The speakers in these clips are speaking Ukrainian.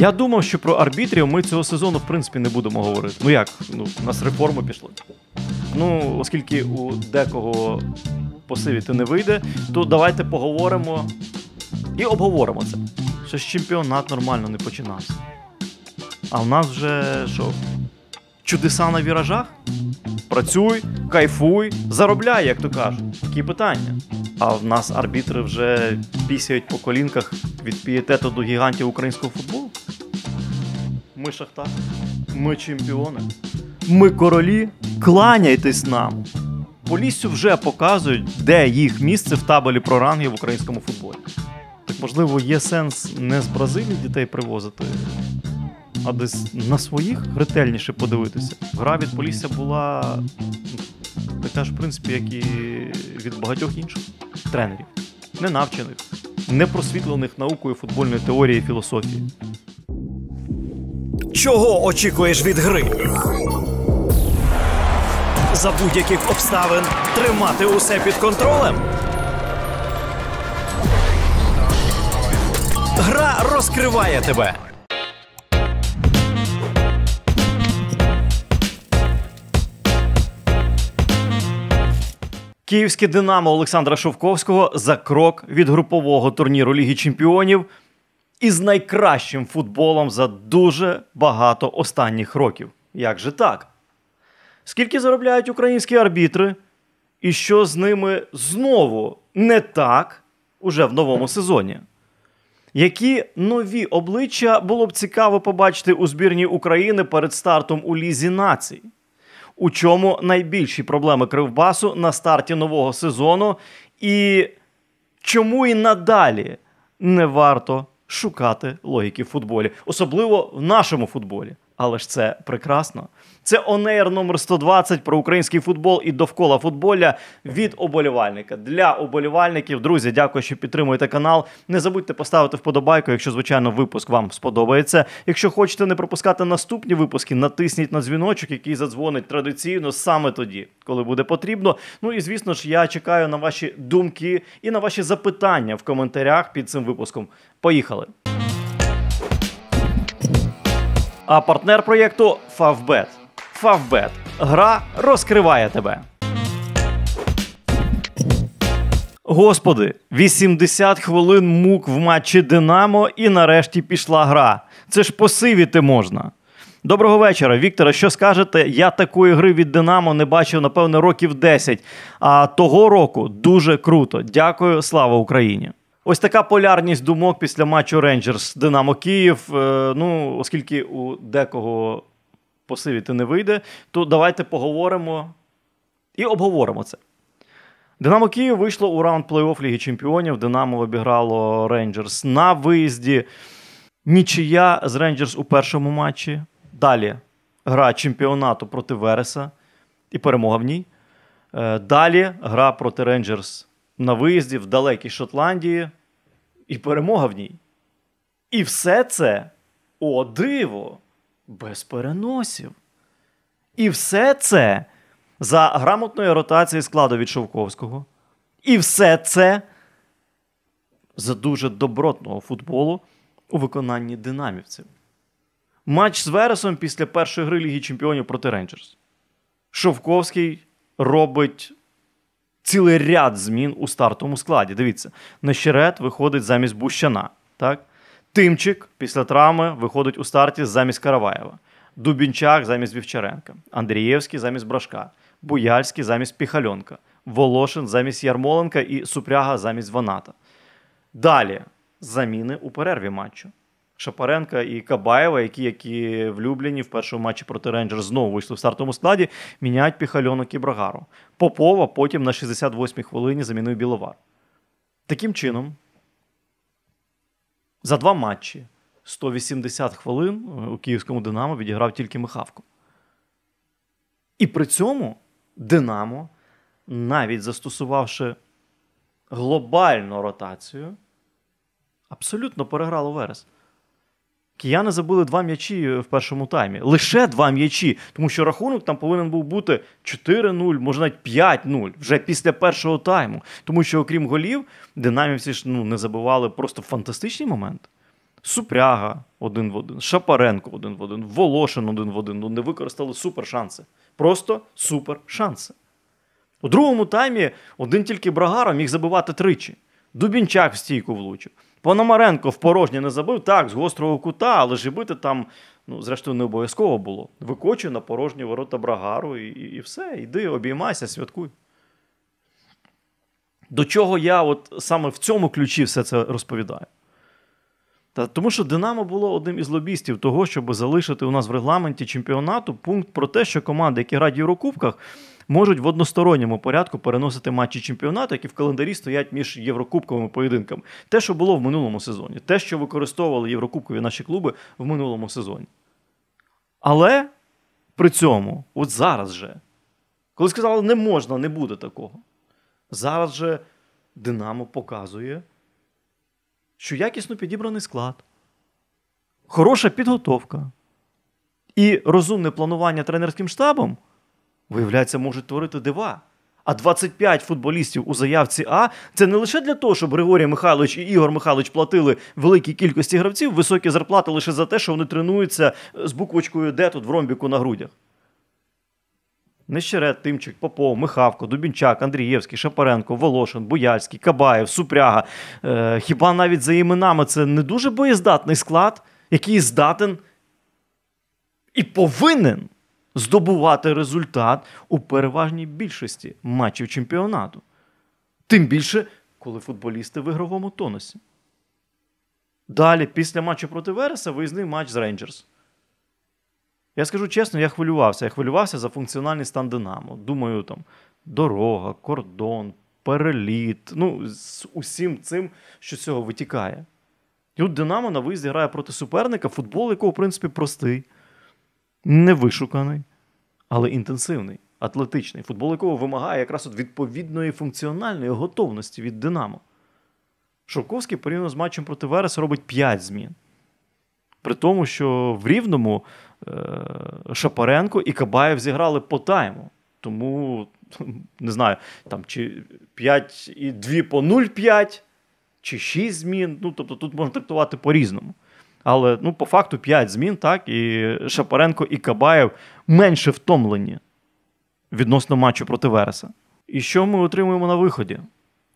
Я думав, що про арбітрів ми цього сезону, в принципі, не будемо говорити. Ну як? Ну, У нас реформи пішли. Ну, оскільки у декого посивіти не вийде, то давайте поговоримо і обговоримо це. Що ж чемпіонат нормально не починався. А в нас вже що? Чудеса на віражах? Працюй, кайфуй, заробляй, як то кажуть. Такі питання. А в нас арбітри вже пісяють по колінках від пієтету до гігантів українського футболу. Ми шахта, ми чемпіони, ми королі. Кланяйтесь нам. Поліссю вже показують, де їх місце в табелі про ранги в українському футболі. Так можливо, є сенс не з Бразилії дітей привозити, а десь на своїх ретельніше подивитися. Гра від Полісся була ну, така ж, в принципі, як і від багатьох інших тренерів, ненавчених, непросвітлених наукою футбольної теорії і філософії. Чого очікуєш від гри? За будь-яких обставин тримати усе під контролем. Гра розкриває тебе. Київське Динамо Олександра Шовковського за крок від групового турніру Ліги Чемпіонів із найкращим футболом за дуже багато останніх років. Як же так? Скільки заробляють українські арбітри, і що з ними знову не так уже в новому сезоні? Які нові обличчя було б цікаво побачити у збірні України перед стартом у Лізі націй? У чому найбільші проблеми Кривбасу на старті нового сезону, і чому і надалі не варто шукати логіки в футболі, особливо в нашому футболі. Але ж це прекрасно. Це онейр номер 120 про український футбол і довкола футболя від оболівальника. Для оболівальників, друзі, дякую, що підтримуєте канал. Не забудьте поставити вподобайку, якщо, звичайно, випуск вам сподобається. Якщо хочете не пропускати наступні випуски, натисніть на дзвіночок, який задзвонить традиційно саме тоді, коли буде потрібно. Ну і звісно ж, я чекаю на ваші думки і на ваші запитання в коментарях під цим випуском. Поїхали! А партнер проєкту Favbet. Фавбет. Гра розкриває тебе. Господи, 80 хвилин мук в матчі Динамо, і нарешті пішла гра. Це ж посивіти можна. Доброго вечора, Віктора. Що скажете? Я такої гри від Динамо не бачив, напевне, років 10. А того року дуже круто. Дякую, слава Україні! Ось така полярність думок після матчу Рейнджерс Динамо Київ. Е, ну, оскільки у декого посивіти не вийде, то давайте поговоримо і обговоримо це. Динамо Київ вийшло у раунд плей-офф Ліги Чемпіонів. Динамо обіграло Рейнджерс на виїзді. Нічия з Рейнджерс у першому матчі. Далі гра чемпіонату проти Вереса і перемога в ній. Е, далі гра проти Рейнджерс на виїзді в далекій Шотландії. І перемога в ній. І все це о диво! без переносів. І все це за грамотною ротацією складу від Шовковського. І все це за дуже добротного футболу у виконанні динамівців. Матч з Вересом після першої гри Ліги Чемпіонів проти Рейнджерс. Шовковський робить цілий ряд змін у стартовому складі. Дивіться, нащерет виходить замість Бущана. Так? Тимчик після травми виходить у старті замість Караваєва, Дубінчак замість Вівчаренка, Андрієвський замість Брашка, Буяльський замість Піхальонка, Волошин замість Ярмоленка і Супряга замість Ваната. Далі заміни у перерві матчу. Шапаренка і Кабаєва, які які влюблені в першому матчі проти Рейнджер, знову вийшли в стартовому складі, міняють піхальонок і Брагару. Попова потім на 68-й хвилині замінив Біловар. Таким чином, за два матчі 180 хвилин е, у київському Динамо відіграв тільки Михавко. І при цьому Динамо, навіть застосувавши глобальну ротацію, абсолютно переграло Верес. Кияни забили два м'ячі е, в першому таймі. Лише два м'ячі. Тому що рахунок там повинен був бути 4-0, може навіть 5-0 вже після першого тайму. Тому що, окрім голів, динамівці ж ну, не забивали просто фантастичні моменти. Супряга один в один, Шапаренко один в один, Волошин один в один. Ну не використали супер шанси. Просто супер шанси. У другому таймі один тільки Брагара міг забивати тричі. Дубінчак в стійку влучив. Пономаренко в порожнє не забив так, з гострого кута, але ж бити там, ну, зрештою, не обов'язково було. Викочуй на порожні ворота Брагару і, і і, все. йди, обіймайся, святкуй. До чого я от саме в цьому ключі все це розповідаю? Та, Тому що Динамо було одним із лобістів того, щоб залишити у нас в регламенті чемпіонату пункт про те, що команди, які грають в Єврокубках, можуть в односторонньому порядку переносити матчі чемпіонату, які в календарі стоять між єврокубковими поєдинками. Те, що було в минулому сезоні, те, що використовували єврокубкові наші клуби в минулому сезоні. Але при цьому, от зараз же, коли сказали, не можна, не буде такого. Зараз же Динамо показує, що якісно підібраний склад, хороша підготовка і розумне планування тренерським штабом виявляється, можуть творити дива. А 25 футболістів у заявці А це не лише для того, щоб Григорій Михайлович і Ігор Михайлович платили великій кількості гравців високі зарплати лише за те, що вони тренуються з буквочкою Д тут в ромбіку на грудях. Нещерет, Тимчик, Попов, Михавко, Дубінчак, Андрієвський, Шапаренко, Волошин, Бояльський, Кабаєв, Супряга. Е, Хіба навіть за іменами це не дуже боєздатний склад, який здатен і повинен здобувати результат у переважній більшості матчів чемпіонату. Тим більше, коли футболісти в ігровому тонусі. Далі, після матчу проти Вереса, виїзний матч з Рейнджерс. Я скажу чесно, я хвилювався. Я хвилювався за функціональний стан Динамо. Думаю, там дорога, кордон, переліт. Ну, з усім цим, що з цього витікає. І от Динамо на виїзді грає проти суперника, футбол, якого, в принципі, простий невишуканий, але інтенсивний, атлетичний, футбол якого вимагає якраз от відповідної функціональної готовності від Динамо. Шовковський порівняно з матчем проти Верес робить 5 змін. При тому, що в Рівному е, Шапаренко і Кабаєв зіграли по тайму. Тому не знаю, там чи 5 і 2 по 0,5, чи 6 змін. Ну, тобто тут можна трактувати по-різному. Але ну, по факту 5 змін, так, і Шапаренко і Кабаєв менше втомлені відносно матчу проти Вереса. І що ми отримуємо на виході?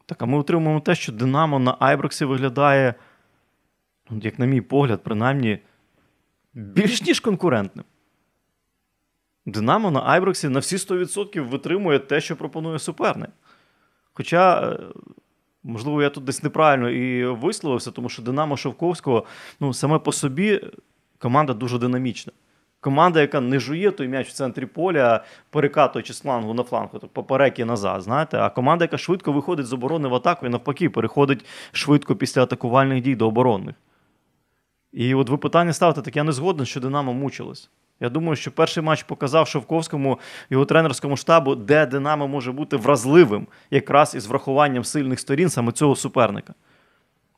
Так, а ми отримуємо те, що Динамо на Айброксі виглядає, ну, як на мій погляд, принаймні, більш ніж конкурентним. Динамо на Айброксі на всі 100% витримує те, що пропонує суперник. Хоча е, Можливо, я тут десь неправильно і висловився, тому що Динамо Шовковського ну, саме по собі команда дуже динамічна. Команда, яка не жує той м'яч в центрі поля, перекатуючи з флангу на флангу, тобто поперек і назад. знаєте. А команда, яка швидко виходить з оборони в атаку і навпаки, переходить швидко після атакувальних дій до оборонних. І от ви питання ставите, так я не згоден, що Динамо мучилось. Я думаю, що перший матч показав Шовковському, його тренерському штабу, де Динамо може бути вразливим якраз із врахуванням сильних сторін саме цього суперника.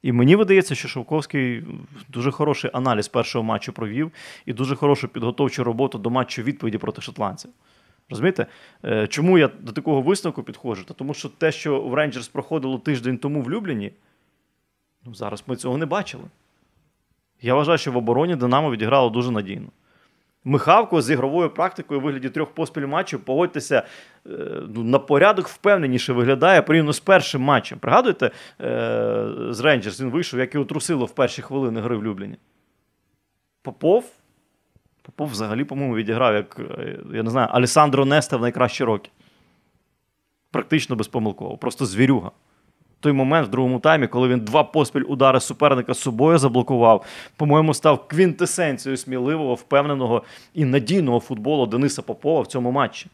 І мені видається, що Шовковський дуже хороший аналіз першого матчу провів і дуже хорошу підготовчу роботу до матчу відповіді проти шотландців. Розумієте, е, чому я до такого висновку підходжу? Та тому що те, що в Рейнджерс проходило тиждень тому в Любліні, ну зараз ми цього не бачили. Я вважаю, що в обороні Динамо відіграло дуже надійно. Михавко з ігровою практикою у вигляді трьох поспіль матчів, погодьтеся, е, ну, на порядок впевненіше виглядає порівняно з першим матчем. Пригадуєте, е, з Рейнджерс він вийшов, як його трусило в перші хвилини гри в Любліні. Попов. Попов взагалі, по-моєму, відіграв, як, е, я не знаю, Алесандро Неста в найкращі роки. Практично безпомилково. Просто звірюга той момент в другому таймі, коли він два поспіль удари суперника з собою заблокував, по-моєму, став квінтесенцією сміливого, впевненого і надійного футболу Дениса Попова в цьому матчі.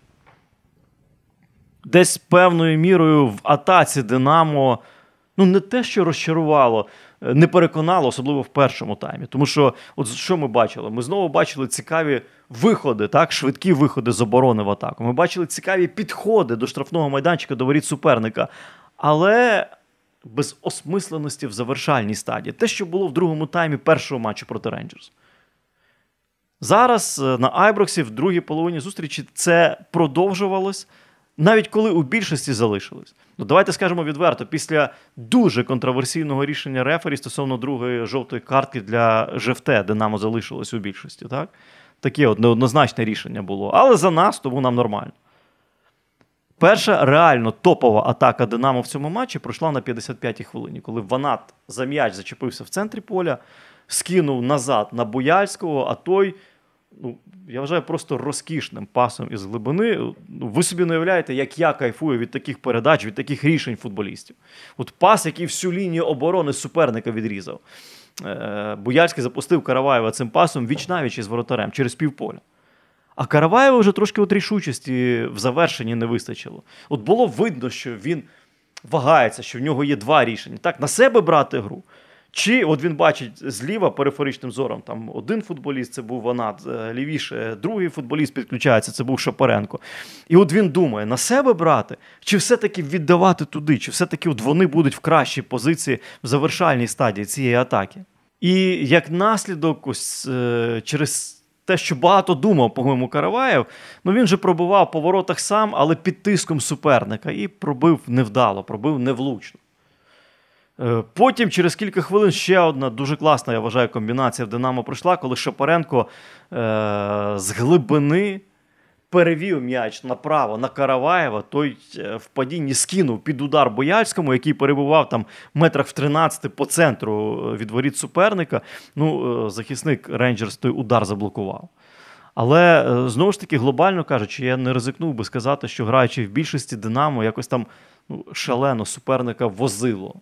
Десь певною мірою в атаці Динамо ну не те, що розчарувало, е, не переконало, особливо в першому таймі. Тому що, от що ми бачили? Ми знову бачили цікаві виходи, так, швидкі виходи з оборони в атаку. Ми бачили цікаві підходи до штрафного майданчика, до воріт суперника але без осмисленості в завершальній стадії. Те, що було в другому таймі першого матчу проти Рейнджерс. Зараз е, на Айброксі в другій половині зустрічі це продовжувалось, навіть коли у більшості залишилось. Ну, давайте скажемо відверто, після дуже контроверсійного рішення Рефері стосовно другої жовтої картки для ЖФТ, Динамо залишилось у більшості. так? Таке от неоднозначне рішення було. Але за нас, тому нам нормально. Перша реально топова атака Динамо в цьому матчі пройшла на 55-й хвилині, коли Ванат за м'яч зачепився в центрі поля, скинув назад на Бояльського, а той, ну, я вважаю, просто розкішним пасом із глибини. Ну, ви собі не уявляєте, як я кайфую від таких передач, від таких рішень футболістів. От пас, який всю лінію оборони суперника відрізав. Е, Бояльський запустив Караваєва цим пасом віч навіч із воротарем через півполя. А Караваєва вже трошки от рішучості в завершенні не вистачило. От було видно, що він вагається, що в нього є два рішення: так, на себе брати гру. Чи от він бачить зліва периферичним зором там один футболіст, це був вона е, лівіше, другий футболіст підключається, це був Шапаренко. І от він думає, на себе брати, чи все-таки віддавати туди, чи все-таки от вони будуть в кращій позиції в завершальній стадії цієї атаки. І як наслідок, ось е, через те, що багато думав, по-моєму, Караваєв. Ну він же пробував по воротах сам, але під тиском суперника і пробив невдало, пробив невлучно. Е, потім, через кілька хвилин, ще одна дуже класна, я вважаю, комбінація в Динамо пройшла, коли Шапаренко е- з глибини перевів м'яч направо на Караваєва. Той е, в падінні скинув під удар Бояльському, який перебував там метрах в 13 по центру е, від воріт суперника. Ну, е, захисник Рейнджерс той удар заблокував. Але знову ж таки, глобально кажучи, я не ризикнув би сказати, що граючи в більшості Динамо, якось там ну, шалено суперника возило.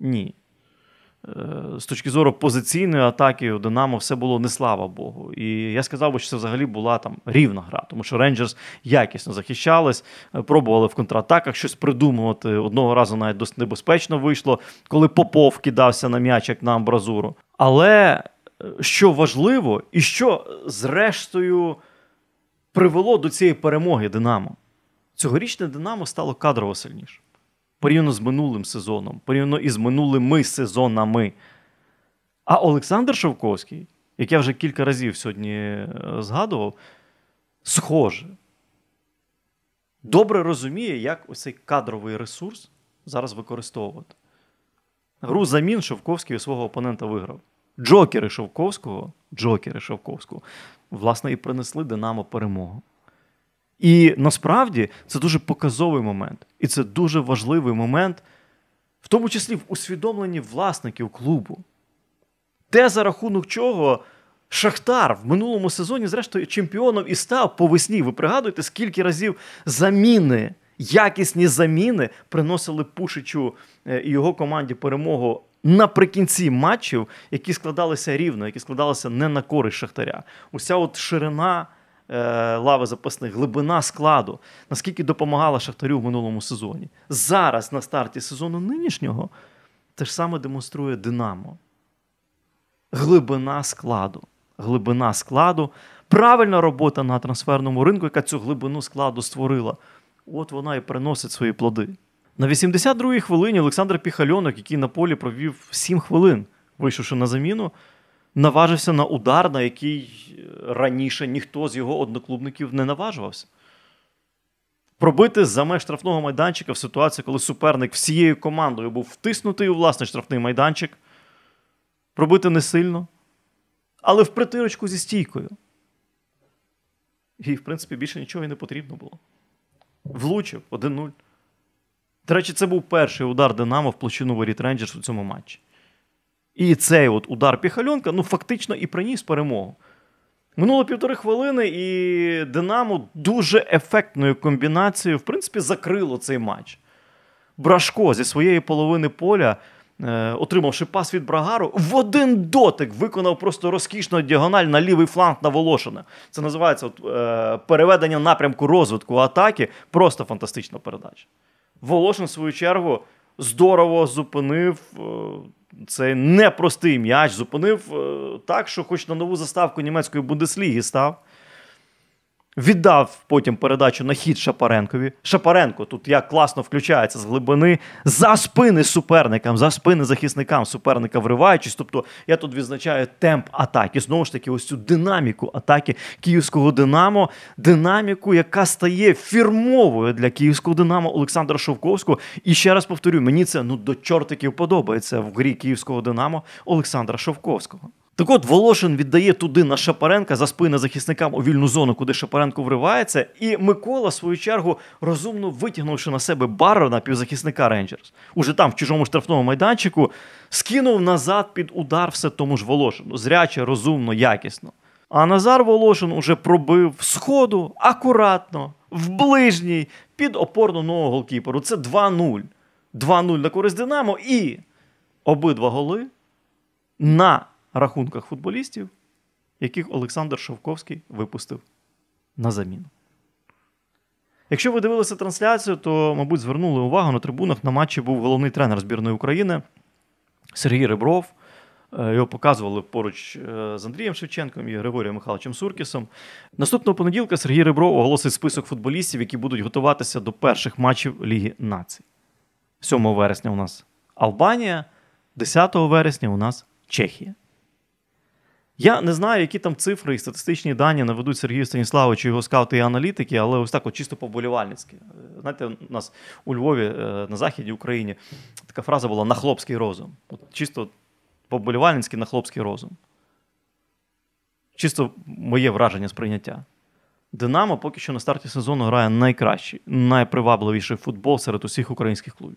Ні. Е, з точки зору позиційної атаки у Динамо все було не слава Богу. І я сказав би, що це взагалі була там рівна гра, тому що Рейнджерс якісно захищались, е, пробували в контратаках щось придумувати. Одного разу навіть досить небезпечно вийшло, коли Попов кидався на м'ячик на амбразуру. Але е, що важливо, і що зрештою привело до цієї перемоги Динамо, цьогорічне Динамо стало кадрово сильніше порівняно з минулим сезоном, порівняно із минулими сезонами. А Олександр Шовковський, як я вже кілька разів сьогодні е, згадував, схоже, добре розуміє, як оцей кадровий ресурс зараз використовувати. Гру замін Шовковський у свого опонента виграв. Джокери Шовковського, Джокери Шовковського, власне, і принесли Динамо перемогу. І насправді це дуже показовий момент, і це дуже важливий момент, в тому числі в усвідомленні власників клубу. Те, за рахунок чого Шахтар в минулому сезоні, зрештою, чемпіоном і став по весні. Ви пригадуєте, скільки разів заміни, якісні заміни приносили Пушичу е, і його команді перемогу наприкінці матчів, які складалися рівно, які складалися не на користь Шахтаря. Уся от ширина. Е, лави запасних, глибина складу, наскільки допомагала Шахтарю в минулому сезоні. Зараз на старті сезону нинішнього те ж саме демонструє Динамо. Глибина складу. Глибина складу, правильна робота на трансферному ринку, яка цю глибину складу створила. От вона і приносить свої плоди. На 82-й хвилині Олександр Піхальонок, який на полі провів 7 хвилин, вийшовши на заміну, наважився на удар, на який раніше ніхто з його одноклубників не наважувався. Пробити за меж штрафного майданчика в ситуації, коли суперник всією командою був втиснутий у власний штрафний майданчик. Пробити не сильно, але в притирочку зі стійкою. І, в принципі, більше нічого і не потрібно було. Влучив 1-0. До речі, це був перший удар Динамо в площину Воріт Рейнджерс у цьому матчі. І цей от удар Піхальонка ну, фактично і приніс перемогу. Минуло півтори хвилини, і Динамо дуже ефектною комбінацією, в принципі, закрило цей матч. Брашко зі своєї половини поля, е, отримавши пас від Брагару, в один дотик виконав просто розкішну діагональ на лівий фланг на Волошина. Це називається от, е, переведення напрямку розвитку атаки. Просто фантастична передача. Волошин, в свою чергу, здорово зупинив. Е, цей непростий м'яч зупинив е, так, що хоч на нову заставку німецької бундесліги став. Віддав потім передачу на хід Шапаренкові. Шапаренко тут як класно включається з глибини за спини суперникам, за спини захисникам суперника вриваючись. Тобто я тут відзначаю темп атаки. Знову ж таки, ось цю динаміку атаки київського Динамо, динаміку, яка стає фірмовою для київського Динамо Олександра Шовковського. І ще раз повторю, мені це ну до чортиків подобається в грі київського Динамо Олександра Шовковського. Так от Волошин віддає туди на Шапаренка за спини захисникам у вільну зону, куди Шапаренко вривається. І Микола, в свою чергу, розумно витягнувши на себе барона півзахисника Рейнджерс, уже там, в чужому штрафному майданчику, скинув назад під удар все тому ж Волошину. Зряче, розумно, якісно. А Назар Волошин уже пробив сходу акуратно, в ближній, під опорну нового голкіперу. Це 2-0. 2-0 на користь Динамо і обидва голи на рахунках футболістів, яких Олександр Шовковський випустив на заміну. Якщо ви дивилися трансляцію, то, мабуть, звернули увагу на трибунах на матчі був головний тренер збірної України Сергій Ребров. Е, його показували поруч е, з Андрієм Шевченком і Григорієм Михайловичем Суркісом. Наступного понеділка Сергій Ребров оголосить список футболістів, які будуть готуватися до перших матчів Ліги націй. 7 вересня у нас Албанія, 10 вересня у нас Чехія. Я не знаю, які там цифри і статистичні дані наведуть Сергію Станіславовичу, його скаути і аналітики, але ось так от чисто поболівальницьки. Знаєте, у нас у Львові е, на Західній Україні така фраза була на хлопський розум. От Чисто поболівальницьки на хлопський розум. Чисто моє враження сприйняття. Динамо поки що на старті сезону грає найкращий, найпривабливіший футбол серед усіх українських клубів.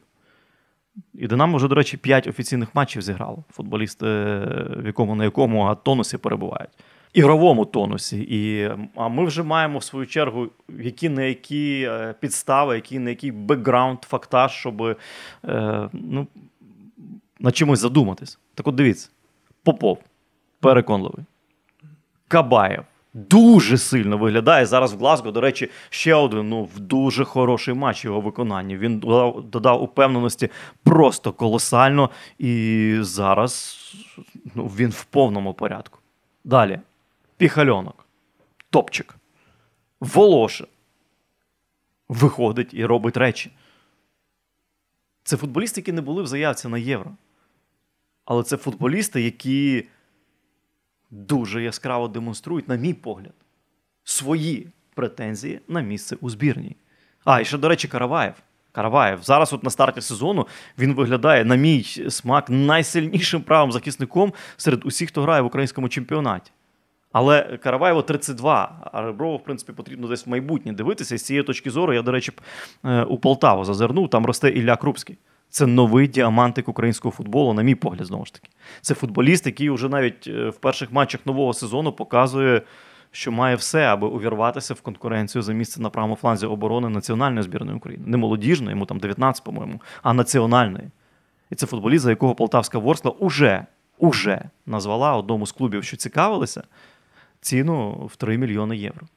І Динамо вже, до речі, 5 офіційних матчів зіграло. Футболісти, е, в якому на якому а тонусі перебувають. Ігровому тонусі. І, А ми вже маємо в свою чергу які на які е, підстави, які на який бекграунд, фактаж, щоб е, ну, на чимось задуматись. Так от дивіться: Попов, переконливий, Кабаєв. Дуже сильно виглядає зараз в Глазго. До речі, ще один ну, дуже хороший матч його виконання. Він додав, додав упевненості просто колосально. І зараз ну, він в повному порядку. Далі. Піхальонок. Топчик. Волоша. Виходить і робить речі. Це футболісти, які не були в заявці на євро. Але це футболісти, які дуже яскраво демонструють, на мій погляд, свої претензії на місце у збірній. А, і ще, до речі, Караваєв. Караваєв зараз, от на старті сезону, він виглядає, на мій смак, найсильнішим правим захисником серед усіх, хто грає в українському чемпіонаті. Але Караваєву 32, а Реброву, в принципі, потрібно десь в майбутнє дивитися. І з цієї точки зору я, до речі, е, у Полтаву зазирнув. Там росте Ілля Крупський. Це новий діамантик українського футболу, на мій погляд, знову ж таки. Це футболіст, який вже навіть е, в перших матчах нового сезону показує, що має все, аби увірватися в конкуренцію за місце на правому фланзі оборони національної збірної України. Не молодіжної, йому там 19, по-моєму, а національної. І це футболіст, за якого Полтавська Ворскла уже, уже назвала одному з клубів, що цікавилися, ціну в 3 мільйони євро.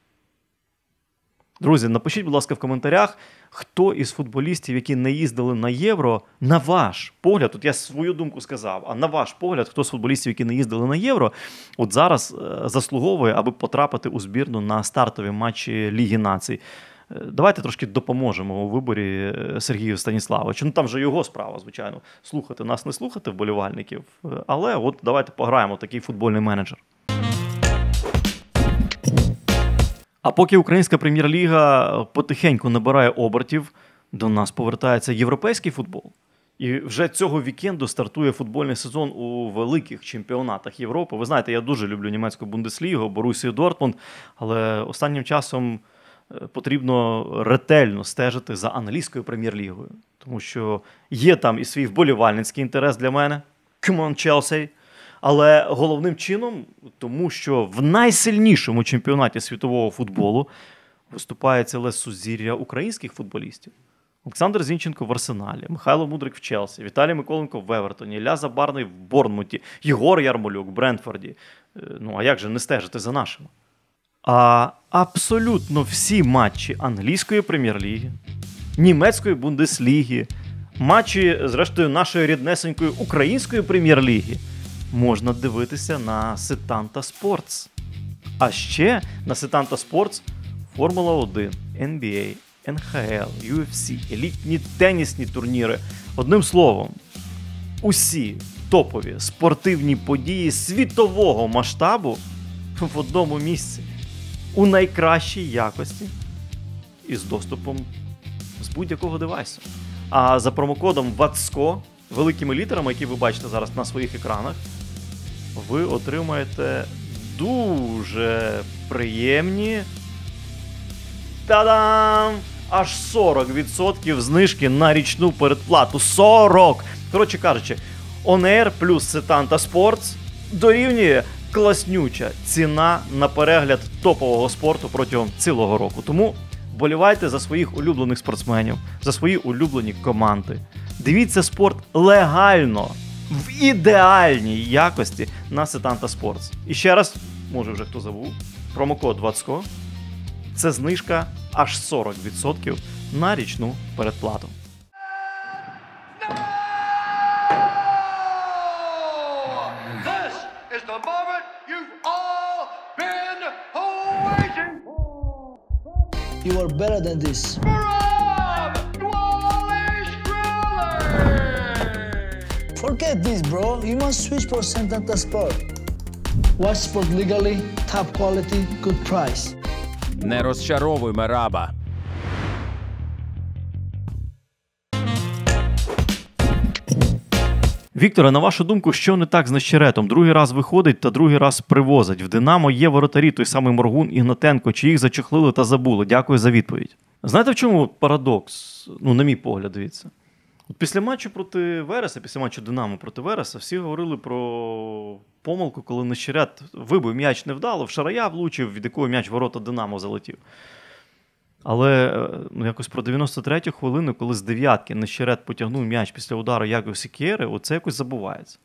Друзі, напишіть, будь ласка, в коментарях, хто із футболістів, які не їздили на євро, на ваш погляд, от я свою думку сказав, а на ваш погляд, хто з футболістів, які не їздили на євро, от зараз е, заслуговує, аби потрапити у збірну на стартові матчі Ліги Націй. Е, давайте трошки допоможемо у виборі е, Сергію Станіславовичу. Ну там же його справа, звичайно, слухати нас не слухати вболівальників. Але от давайте пограємо такий футбольний менеджер. А поки українська прем'єр-ліга е, потихеньку набирає обертів, до нас повертається європейський футбол. І вже цього вікенду стартує футбольний сезон у великих чемпіонатах Європи. Ви знаєте, я дуже люблю німецьку Бундеслігу, Борусію Дортмунд, але останнім часом е, потрібно ретельно стежити за англійською прем'єр-лігою, тому що є там і свій вболівальницький інтерес для мене. Come on, Chelsea! Але головним чином, тому що в найсильнішому чемпіонаті світового футболу виступає ціле сузір'я українських футболістів. Олександр Зінченко в Арсеналі, Михайло Мудрик в Челсі, Віталій Миколенко в Евертоні, Ілля Забарний в Борнмуті, Єгор Ярмолюк в Бренфорді. Е, ну а як же не стежити за нашими? А абсолютно всі матчі англійської прем'єр-ліги, німецької бундесліги, матчі, зрештою, нашої ріднесенької української прем'єр-ліги можна дивитися на Сетанта Sports. А ще на Сетанта Sports Формула 1, NBA, НХЛ, UFC, елітні тенісні турніри. Одним словом, усі топові спортивні події світового масштабу в одному місці у найкращій якості і з доступом з будь-якого девайсу. А за промокодом ВАЦКО великими літерами, які ви бачите зараз на своїх екранах, ви отримаєте дуже приємні. Та-дам! Аж 40% знижки на річну передплату. 40! Коротше кажучи, ОНР плюс Сетанта Спортс дорівнює класнюча ціна на перегляд топового спорту протягом цілого року. Тому болівайте за своїх улюблених спортсменів, за свої улюблені команди. Дивіться спорт легально в ідеальній якості на Сетанта Sports. І ще раз, може вже хто забув, промокод 20 це знижка аж 40% на річну передплату. You are better than this. Forget this, bro. You must switch for Sentanta Sport. Watch sport legally, top quality, good price. Не розчаровуй Мераба. Вікторе, на вашу думку, що не так з нещеретом? Другий раз виходить та другий раз привозить. В Динамо є воротарі, той самий Моргун Ігнатенко, чи їх зачехлили та забули. Дякую за відповідь. Знаєте, в чому парадокс? Ну, на мій погляд, дивіться. Після матчу проти Вереса, після матчу Динамо проти Вереса, всі говорили про помилку, коли Нещерят вибив м'яч невдало, в шарая влучив, від якого м'яч ворота Динамо залетів. Але е, ну, якось про 93-ю хвилину, коли з дев'ятки Нещерет потягнув м'яч після удару Якось Сікєри, оце якось забувається.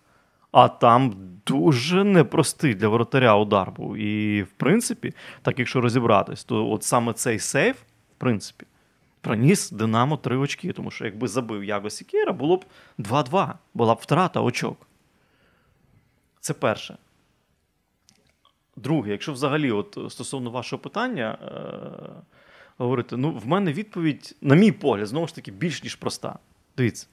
А там дуже непростий для воротаря удар був. І, в принципі, так якщо розібратись, то от саме цей сейф, в принципі. Проніс Динамо три очки, тому що якби забив Яго Сікера, було б 2-2, була б втрата очок. Це перше. Друге, якщо взагалі, от е, стосовно вашого питання, е- говорити, ну, в мене відповідь, на мій погляд, знову ж таки, більш ніж проста. Дивіться,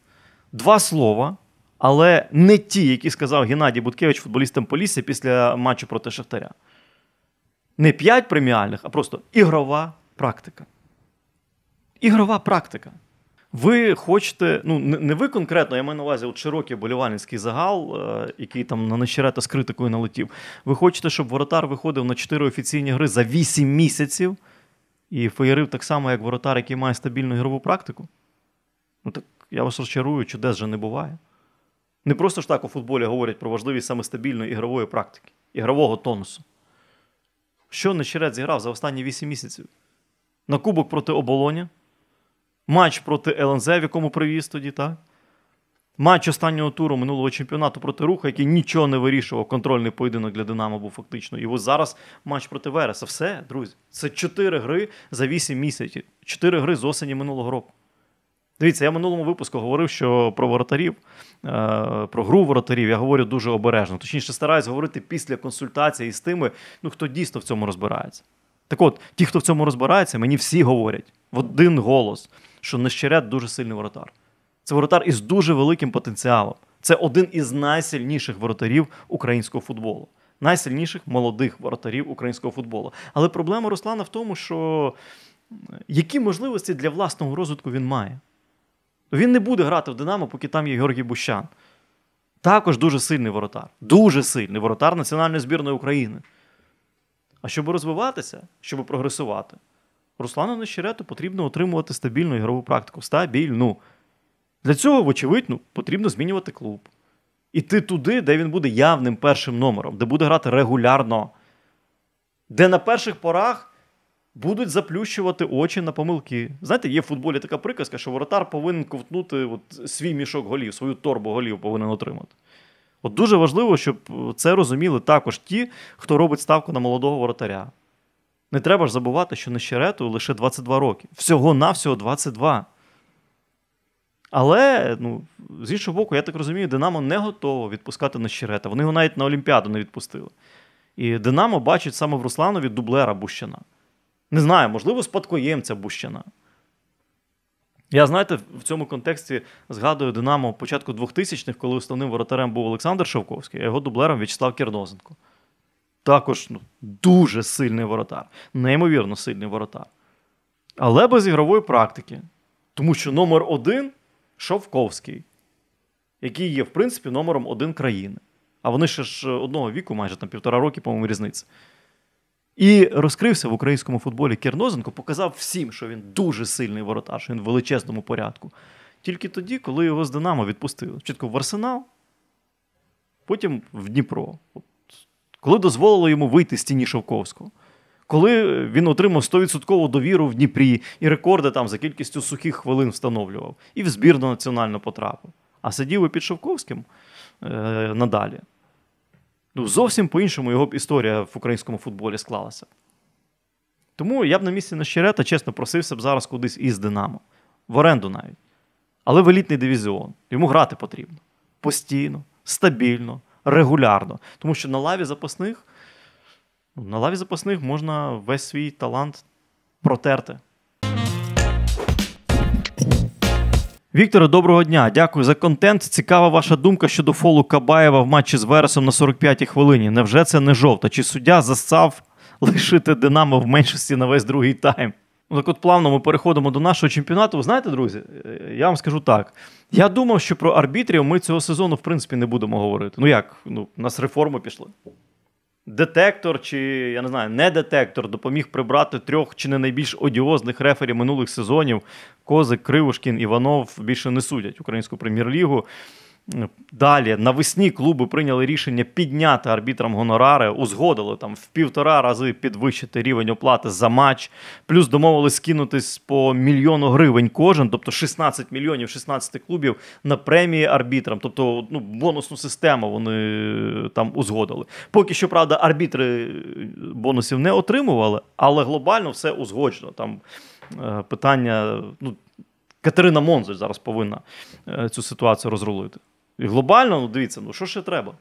два слова, але не ті, які сказав Геннадій Буткевич футболістам Полісся після матчу проти Шахтаря. Не п'ять преміальних, а просто ігрова практика ігрова практика. Ви хочете, ну не ви конкретно, я маю на увазі от широкий болівальницький загал, е, який там на нещерета з критикою налетів. Ви хочете, щоб воротар виходив на 4 офіційні гри за 8 місяців і феєрив так само, як воротар, який має стабільну ігрову практику? Ну так я вас розчарую, чудес же не буває. Не просто ж так у футболі говорять про важливість саме стабільної ігрової практики, ігрового тонусу. Що Нещерет зіграв за останні 8 місяців? На кубок проти оболоня матч проти ЛНЗ, в якому привіз тоді, так? Матч останнього туру минулого чемпіонату проти руха, який нічого не вирішував. Контрольний поєдинок для Динамо був фактично. І ось зараз матч проти Вереса. Все, друзі, це 4 гри за 8 місяців. Чотири гри з осені минулого року. Дивіться, я в минулому випуску говорив, що про воротарів, е, про гру воротарів я говорю дуже обережно. Точніше, стараюсь говорити після консультації з тими, ну хто дійсно в цьому розбирається. Так от, ті, хто в цьому розбирається, мені всі говорять в один голос що Нещерят дуже сильний воротар. Це воротар із дуже великим потенціалом. Це один із найсильніших воротарів українського футболу, найсильніших молодих воротарів українського футболу. Але проблема Руслана в тому, що е, які можливості для власного розвитку він має. Він не буде грати в Динамо, поки там є Георгій Бущан. Також дуже сильний воротар. Дуже сильний воротар національної збірної України. А щоб розвиватися, щоб прогресувати, Руслану Нещерету потрібно отримувати стабільну ігрову практику. Стабільну. Для цього, вочевидь, ну, потрібно змінювати клуб. Іти туди, де він буде явним першим номером, де буде грати регулярно, де на перших порах будуть заплющувати очі на помилки. Знаєте, є в футболі така приказка, що воротар повинен ковтнути от, свій мішок голів, свою торбу голів повинен отримати. От дуже важливо, щоб це розуміли також ті, хто робить ставку на молодого воротаря. Не треба ж забувати, що нещерету лише 22 роки. Всього-навсього 22. Але, ну, з іншого боку, я так розумію, Динамо не готово відпускати нещерета. Вони його навіть на Олімпіаду не відпустили. І Динамо бачить саме в Русланові дублера Бущина. Не знаю, можливо, спадкоємця Бущина. Я, знаєте, в цьому контексті згадую Динамо початку 2000-х, коли основним воротарем був Олександр Шевковський, а його дублером В'ячеслав Кірнозенко також ну, дуже сильний воротар, неймовірно сильний воротар. Але без ігрової практики. Тому що номер один Шовковський, який є, в принципі, номером один країни. А вони ще ж е, одного віку, майже там півтора роки, по-моєму, різниця. І розкрився в українському футболі Кернозенко, показав всім, що він дуже сильний воротар, що він в величезному порядку. Тільки тоді, коли його з Динамо відпустили. Чітко в Арсенал, потім в Дніпро коли дозволило йому вийти з тіні Шовковського. Коли е, він отримав 100% довіру в Дніпрі і рекорди там за кількістю сухих хвилин встановлював, і в збірну національно потрапив, а сидів і під Шовковським е, надалі. Ну, Зовсім по-іншому його б історія в українському футболі склалася. Тому я б на місці Нащерета, чесно, просився б зараз кудись із Динамо, в оренду навіть. Але в елітний дивізіон. Йому грати потрібно постійно, стабільно, регулярно. Тому що на лаві запасних ну, на лаві запасних можна весь свій талант протерти. Вікторе, доброго дня. Дякую за контент. Цікава ваша думка щодо фолу Кабаєва в матчі з Вересом на 45-й хвилині. Невже це не жовта? Чи суддя застав лишити Динамо в меншості на весь другий тайм? Ну, так от плавно ми переходимо до нашого чемпіонату. Ви знаєте, друзі, е, я вам скажу так. Я думав, що про арбітрів ми цього сезону, в принципі, не будемо говорити. Ну як, ну, у нас реформи пішли. Детектор чи, я не знаю, не детектор допоміг прибрати трьох чи не найбільш одіозних рефері минулих сезонів. Козик, Кривушкін, Іванов більше не судять українську прем'єр-лігу. Далі навесні клуби прийняли рішення підняти арбітрам гонорари, узгодили там в півтора рази підвищити рівень оплати за матч, плюс домовились скинутись по мільйону гривень кожен, тобто 16 мільйонів 16 клубів на премії арбітрам, тобто ну, бонусну систему вони е, там узгодили. Поки що правда, арбітри е, бонусів не отримували, але глобально все узгоджено. Там е, питання, ну Катерина Монзель зараз повинна цю ситуацію розрулити. І глобально, ну дивіться, ну що ще треба?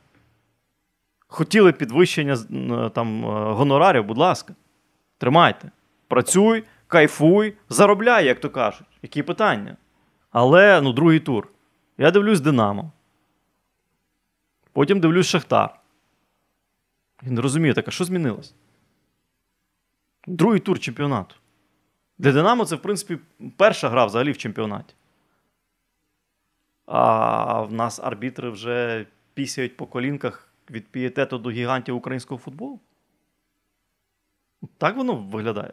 Хотіли підвищення е, там, е, гонорарів, будь ласка, тримайте. Працюй, кайфуй, заробляй, як то кажуть. Які питання? Але ну, другий тур. Я дивлюсь Динамо. Потім дивлюсь Шахтар. Я не розумію, так, а що змінилось? Другий тур чемпіонату. Для Динамо це, в принципі, перша гра взагалі в чемпіонаті. А в нас арбітри вже пісяють по колінках від пієтету до гігантів українського футболу. Так воно виглядає.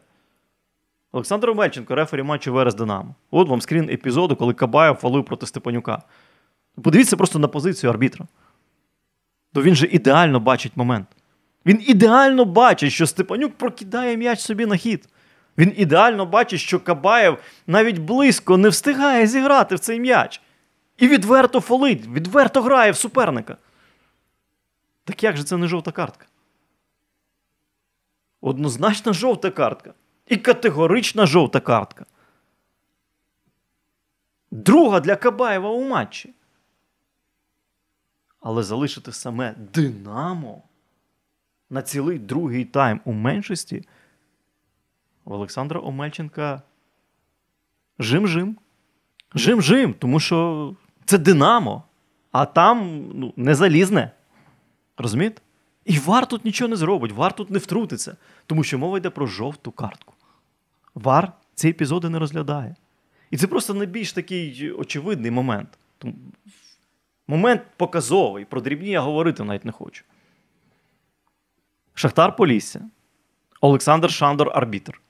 Олександр Омельченко, рефері матчу Верес Динамо. От вам скрін епізоду, коли Кабаєв фалив проти Степанюка. Подивіться просто на позицію арбітра. То він же ідеально бачить момент. Він ідеально бачить, що Степанюк прокидає м'яч собі на хід. Він ідеально бачить, що Кабаєв навіть близько не встигає зіграти в цей м'яч. І відверто фолить, відверто грає в суперника. Так як же це не жовта картка? Однозначна жовта картка. І категорична жовта картка. Друга для Кабаєва у матчі. Але залишити саме Динамо на цілий другий тайм у меншості в Олександра Омельченка жим-жим. Жим-жим, тому що це Динамо, а там ну, не залізне. Розумієте? І вар тут нічого не зробить, вар тут не втрутиться, тому що мова йде про жовту картку. Вар ці епізоди не розглядає. І це просто найбільш такий очевидний момент. Момент показовий, про дрібні я говорити навіть не хочу. Шахтар Полісся, Олександр Шандор арбітр.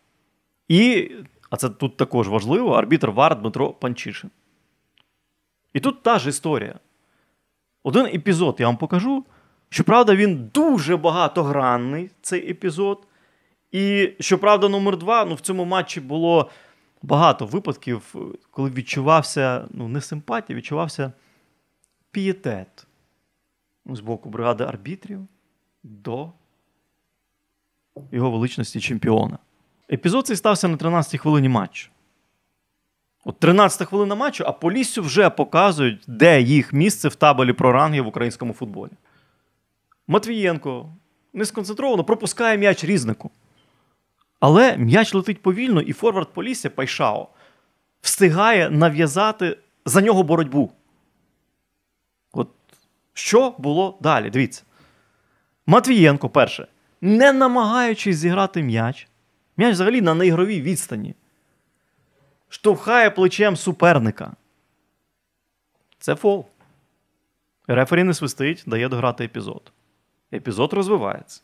І, а це тут також важливо, арбітр Вар Дмитро Панчишин. І тут та ж історія. Один епізод я вам покажу. Щоправда, він дуже багатогранний, цей епізод. І щоправда, номер два, ну в цьому матчі було багато випадків, коли відчувався ну, не симпатія, відчувався пієтет ну, з боку бригади арбітрів до його величності чемпіона. Епізод цей стався на 13-й хвилині матчу. От 13 хвилина матчу, а Поліссю вже показують, де їх місце в табелі про ранги в українському футболі. Матвієнко не сконцентровано, пропускає м'яч різнику. Але м'яч летить повільно, і Форвард Полісся Пайшао встигає нав'язати за нього боротьбу. От що було далі? Дивіться. Матвієнко перше. Не намагаючись зіграти м'яч. М'яч взагалі на неігровій відстані штовхає плечем суперника. Це фол. Рефері не свистить, дає дограти епізод. Епізод розвивається.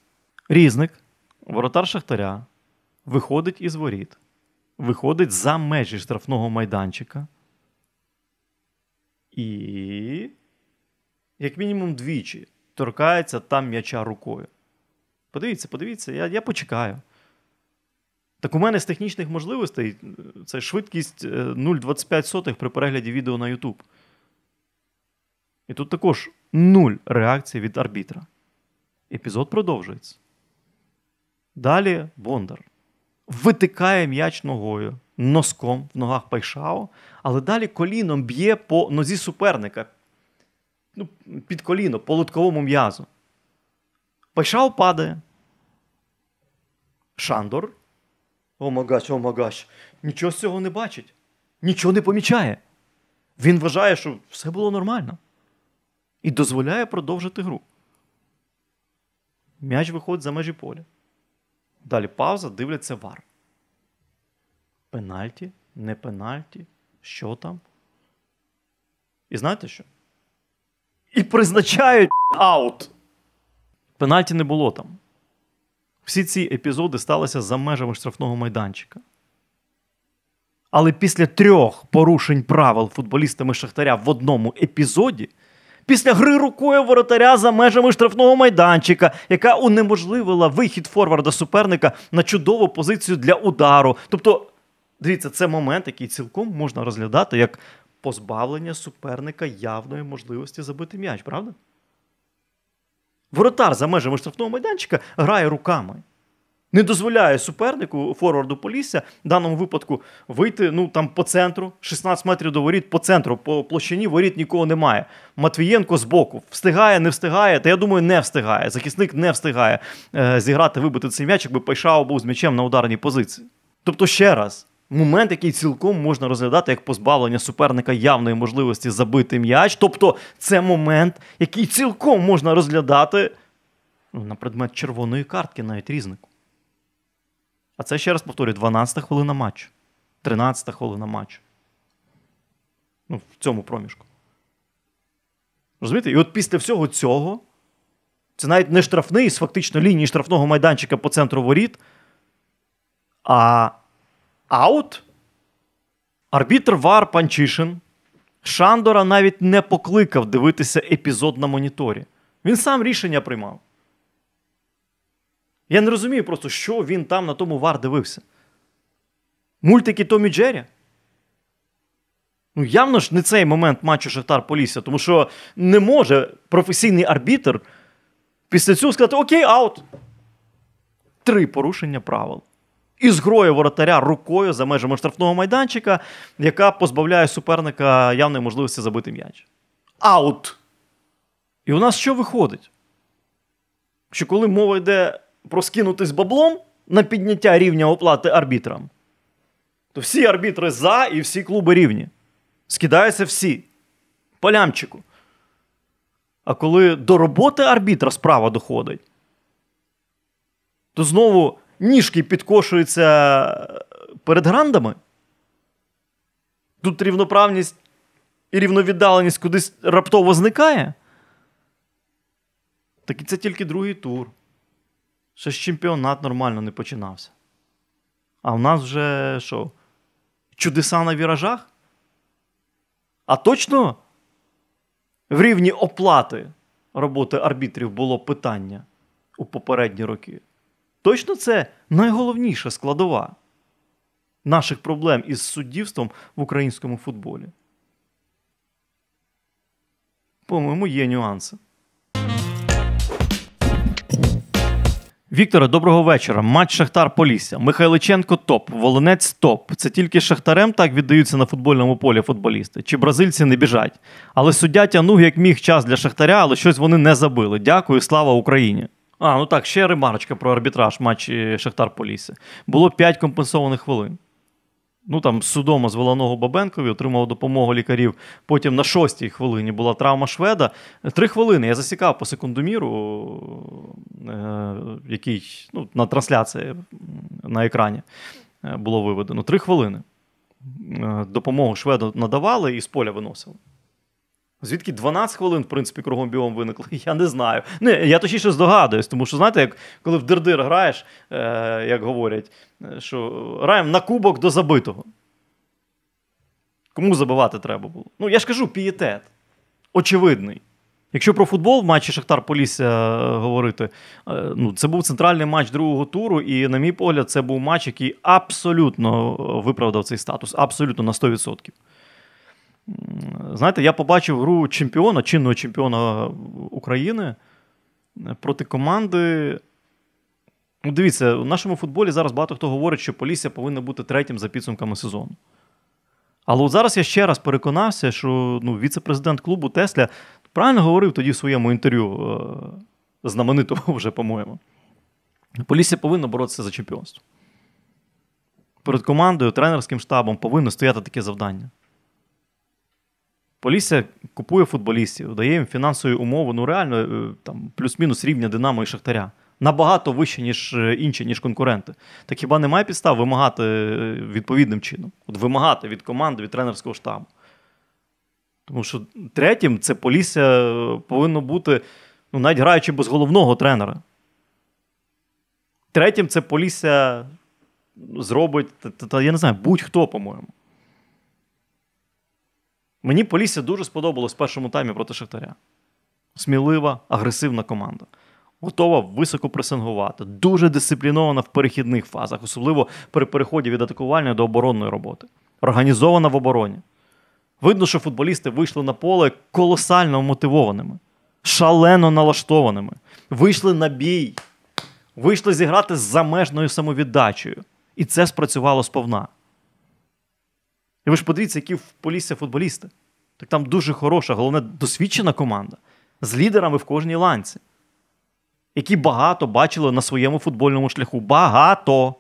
Різник, воротар Шахтаря, виходить із воріт, виходить за межі штрафного майданчика. І, як мінімум, двічі торкається там м'яча рукою. Подивіться, подивіться, я я почекаю. Так у мене з технічних можливостей е, це швидкість 0,25 е, при перегляді відео на YouTube. І тут також нуль реакції від арбітра. Епізод продовжується. Далі Бондар витикає м'яч ногою, носком в ногах Пайшао, але далі коліном б'є по нозі суперника. Ну, Під коліно, по лутковому м'язу. Пайшао падає. Шандор о магаш, о магаш, нічого з цього не бачить, нічого не помічає. Він вважає, що все було нормально і дозволяє продовжити гру. М'яч виходить за межі поля. Далі пауза, дивляться вар. Пенальті, не пенальті, що там? І знаєте що? І призначають аут. Пенальті не було там. Всі ці епізоди сталися за межами штрафного майданчика. Але після трьох порушень правил футболістами Шахтаря в одному епізоді, після гри рукою воротаря за межами штрафного майданчика, яка унеможливила вихід форварда суперника на чудову позицію для удару. Тобто, дивіться, це момент, який цілком можна розглядати як позбавлення суперника явної можливості забити м'яч, правда? Воротар за межами штрафного майданчика грає руками. Не дозволяє супернику форварду Полісся в даному випадку вийти ну там по центру, 16 метрів до воріт, по центру, по площині воріт нікого немає. Матвієнко збоку встигає, не встигає. Та я думаю, не встигає. Захисник не встигає е- зіграти, вибити цей м'яч, якби Пайшао був з м'ячем на ударній позиції. Тобто ще раз момент, який цілком можна розглядати як позбавлення суперника явної можливості забити м'яч. Тобто, це момент, який цілком можна розглядати ну, на предмет червоної картки, навіть різнику. А це ще раз повторюю: 12-та хвилина матчу. 13-та хвилина матчу. Ну, в цьому проміжку. Розумієте? І от після всього цього. Це навіть не штрафний з фактично лінії штрафного майданчика по центру воріт, а аут. Арбітр Вар Панчишин Шандора навіть не покликав дивитися епізод на моніторі. Він сам рішення приймав. Я не розумію просто, що він там на тому вар дивився. Мультики Томі Джері? Ну, явно ж не цей момент матчу Шахтар Полісся, тому що не може професійний арбітр після цього сказати: Окей, аут. Три порушення правил і грою воротаря рукою за межами штрафного майданчика, яка позбавляє суперника явної можливості забити м'яч. Аут! І у нас що виходить? Що коли мова йде про скинутись баблом на підняття рівня оплати арбітрам, то всі арбітри за і всі клуби рівні. Скидаються всі. Полямчику. А коли до роботи арбітра справа доходить, то знову ніжки підкошуються е, перед грандами. Тут рівноправність і рівновіддаленість кудись раптово зникає. Так і це тільки другий тур. Ще ж чемпіонат нормально не починався. А в нас вже що? Чудеса на віражах? А точно в рівні оплати роботи арбітрів було питання у попередні роки. Точно це найголовніша складова наших проблем із суддівством в українському футболі. По-моєму, є нюанси. Вікторе, доброго вечора. Матч Шахтар Полісся. Михайличенко топ, Волонець топ. Це тільки Шахтарем так віддаються на футбольному полі футболісти. Чи бразильці не біжать? Але суддя тянув як міг час для Шахтаря, але щось вони не забили. Дякую, слава Україні. А, ну так, ще ремарочка про арбітраж матч е, Шахтар Полісся. Було 5 компенсованих хвилин. Ну там судома з Волоного Бабенкові отримав допомогу лікарів. Потім на шостій хвилині була травма Шведа. Три хвилини я засікав по секундоміру, е, який ну, на трансляції на екрані е, було виведено. Три хвилини. Допомогу Шведу надавали і з поля виносили. Звідки 12 хвилин, в принципі, кругом біом виникло, я не знаю. Ну, Я точніше здогадуюсь, тому що, знаєте, як коли в дирдир граєш, е, як говорять, е, що граємо на кубок до забитого. Кому забивати треба було? Ну, я ж кажу, пієтет. Очевидний. Якщо про футбол в матчі Шахтар Полісся е, говорити, е, ну це був центральний матч другого туру, і, на мій погляд, це був матч, який абсолютно виправдав цей статус, абсолютно на 100%. Знаєте, я побачив гру чемпіона, чинного чемпіона України проти команди. Ну, Дивіться, у нашому футболі зараз багато хто говорить, що Полісся повинна бути третім за підсумками сезону. Але от зараз я ще раз переконався, що ну, віце-президент клубу Тесля правильно говорив тоді в своєму інтерв'ю, е, знаменитого вже, по-моєму. Полісся повинна боротися за чемпіонство. Перед командою, тренерським штабом повинно стояти таке завдання. Полісся купує футболістів, дає їм фінансові умови, ну реально е, там плюс-мінус рівня Динамо і Шахтаря. Набагато вище, ніж е, інші, ніж конкуренти. Так хіба немає підстав вимагати е, відповідним чином? От Вимагати від команди, від тренерського штабу. Тому що третім це Полісся повинно бути, ну, навіть граючи без головного тренера. Третім це Полісся ну, зробить, та, та я не знаю, будь-хто, по-моєму. Мені Полісся дуже сподобалось в першому таймі проти Шахтаря. Смілива, агресивна команда. Готова високо пресингувати, дуже дисциплінована в перехідних фазах, особливо при переході від атакувальної до оборонної роботи. Організована в обороні. Видно, що футболісти вийшли на поле колосально мотивованими, шалено налаштованими. Вийшли на бій, вийшли зіграти з замежною самовіддачею. І це спрацювало сповна. І ви ж подивіться, які в Полісся футболісти. Так там дуже хороша, головне, досвідчена команда з лідерами в кожній ланці, які багато бачили на своєму футбольному шляху. Багато.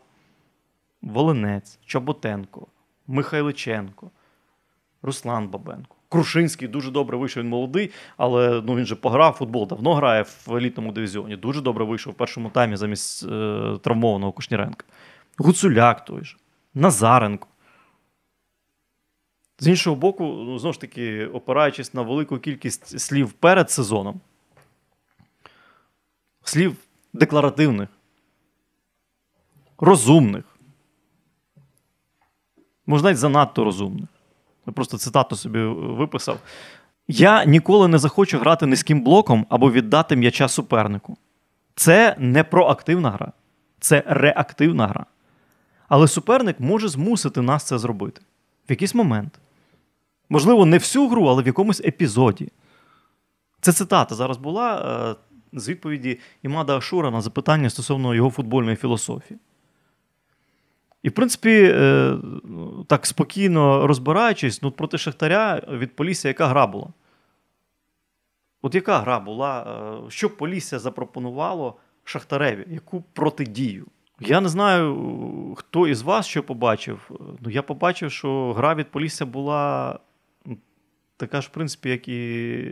Волинець, Чоботенко, Михайличенко, Руслан Бабенко. Крушинський дуже добре вийшов, він молодий, але ну, він же пограв футбол, давно грає в елітному дивізіоні. Дуже добре вийшов в першому таймі замість е, травмованого Кушніренка. Гуцуляк той же, Назаренко. З іншого боку, ну, знову ж таки, опираючись на велику кількість слів перед сезоном, слів декларативних, розумних, можна й занадто розумних. Я просто цитату собі виписав. Я ніколи не захочу грати низьким блоком або віддати м'яча супернику. Це не проактивна гра, це реактивна гра. Але суперник може змусити нас це зробити в якийсь момент. Можливо, не всю гру, але в якомусь епізоді. Це цитата зараз була е, з відповіді Імада Ашура на запитання стосовно його футбольної філософії. І, в принципі, е, ну, так спокійно розбираючись, ну, проти Шахтаря від Полісся яка гра була? От яка гра була? Е, що Полісся запропонувало Шахтареві? Яку протидію? Я не знаю, хто із вас що побачив. Ну, Я побачив, що гра від Полісся була така ж, в принципі, як і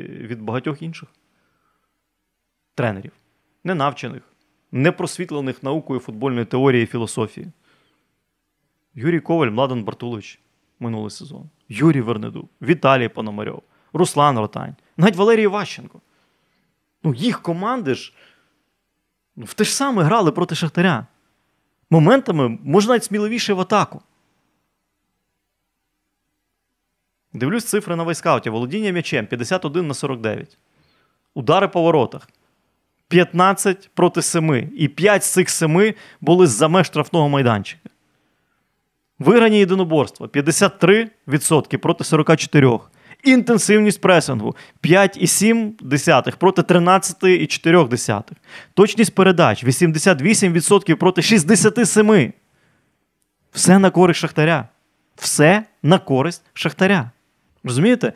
від багатьох інших тренерів, ненавчених, непросвітлених наукою футбольної теорії і філософії. Юрій Коваль, Младен Бартулович минулий сезон, Юрій Вернедуб, Віталій Пономарьов, Руслан Ротань, навіть Валерій Ващенко. Ну, Їх команди ж ну, в те ж саме грали проти Шахтаря. Моментами, можна навіть сміливіше в атаку. Дивлюсь цифри на вайскауті. Володіння м'ячем 51 на 49. Удари по воротах. 15 проти 7. І 5 з цих 7 були з-за меж штрафного майданчика. Виграні єдиноборства 53% проти 44%. Інтенсивність пресингу 5,7 проти 13,4. Точність передач 88% проти 67. Все на користь Шахтаря. Все на користь Шахтаря. Розумієте?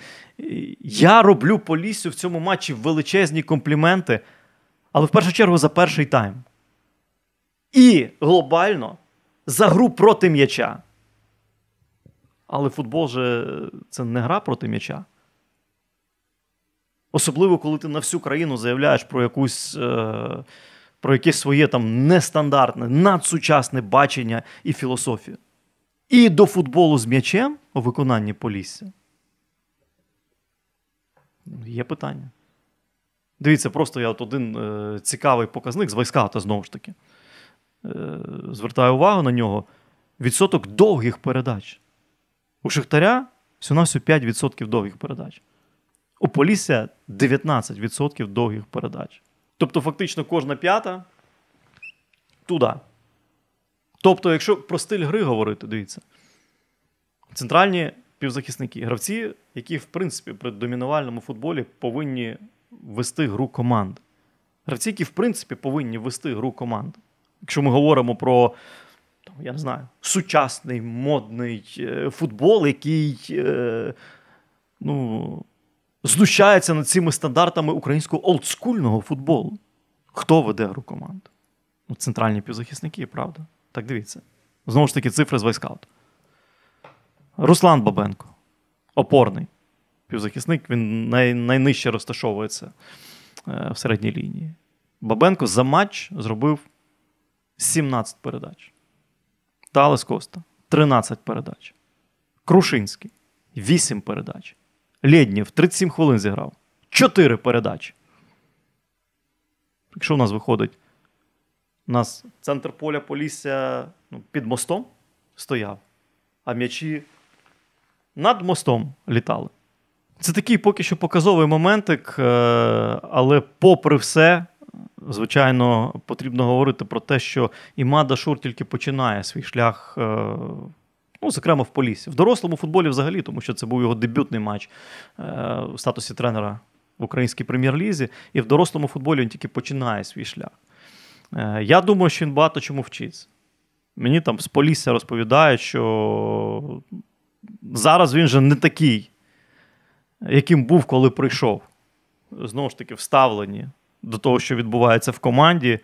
Я роблю Поліссю в цьому матчі величезні компліменти, але в першу чергу за перший тайм. І глобально за гру проти м'яча. Але футбол же це не гра проти м'яча. Особливо, коли ти на всю країну заявляєш про якусь. Е- про якесь своє там нестандартне, надсучасне бачення і філософію. І до футболу з м'ячем у виконанні Полісся Є питання. Дивіться, просто я от один е, цікавий показник з вайскаута знову ж таки. Е, звертаю увагу на нього. Відсоток довгих передач. У Шахтаря всього 5% довгих передач. У Полісся 19% довгих передач. Тобто, фактично, кожна п'ята туди. Тобто, якщо про стиль гри говорити, дивіться. Центральні півзахисники, гравці, які, в принципі, при домінувальному футболі повинні вести гру команд. Гравці, які, в принципі, повинні вести гру команд. Якщо ми говоримо про я не знаю, сучасний модний е, футбол, який е, ну, знущається над цими стандартами українського олдскульного футболу. Хто веде гру команд? Ну, центральні півзахисники, правда? Так дивіться. Знову ж таки, цифри з Вайскауту. Руслан Бабенко. Опорний півзахисник, він най, найнижче розташовується е, в середній лінії. Бабенко за матч зробив 17 передач. Талес Коста 13 передач. Крушинський 8 передач. Лєднів 37 хвилин зіграв. 4 передачі. Якщо в нас виходить, у нас центр поля Полісся ну, під мостом стояв, а м'ячі над мостом літали. Це такий поки що показовий моментик, е, але попри все, звичайно, потрібно говорити про те, що Імада Шур тільки починає свій шлях, е, ну, зокрема, в Полісі. В дорослому футболі взагалі, тому що це був його дебютний матч в е, статусі тренера в українській прем'єр-лізі, і в дорослому футболі він тільки починає свій шлях. Я думаю, що він багато чому вчиться. Мені там з Полісся розповідають, що зараз він же не такий, яким був, коли прийшов. Знову ж таки, вставлені до того, що відбувається в команді,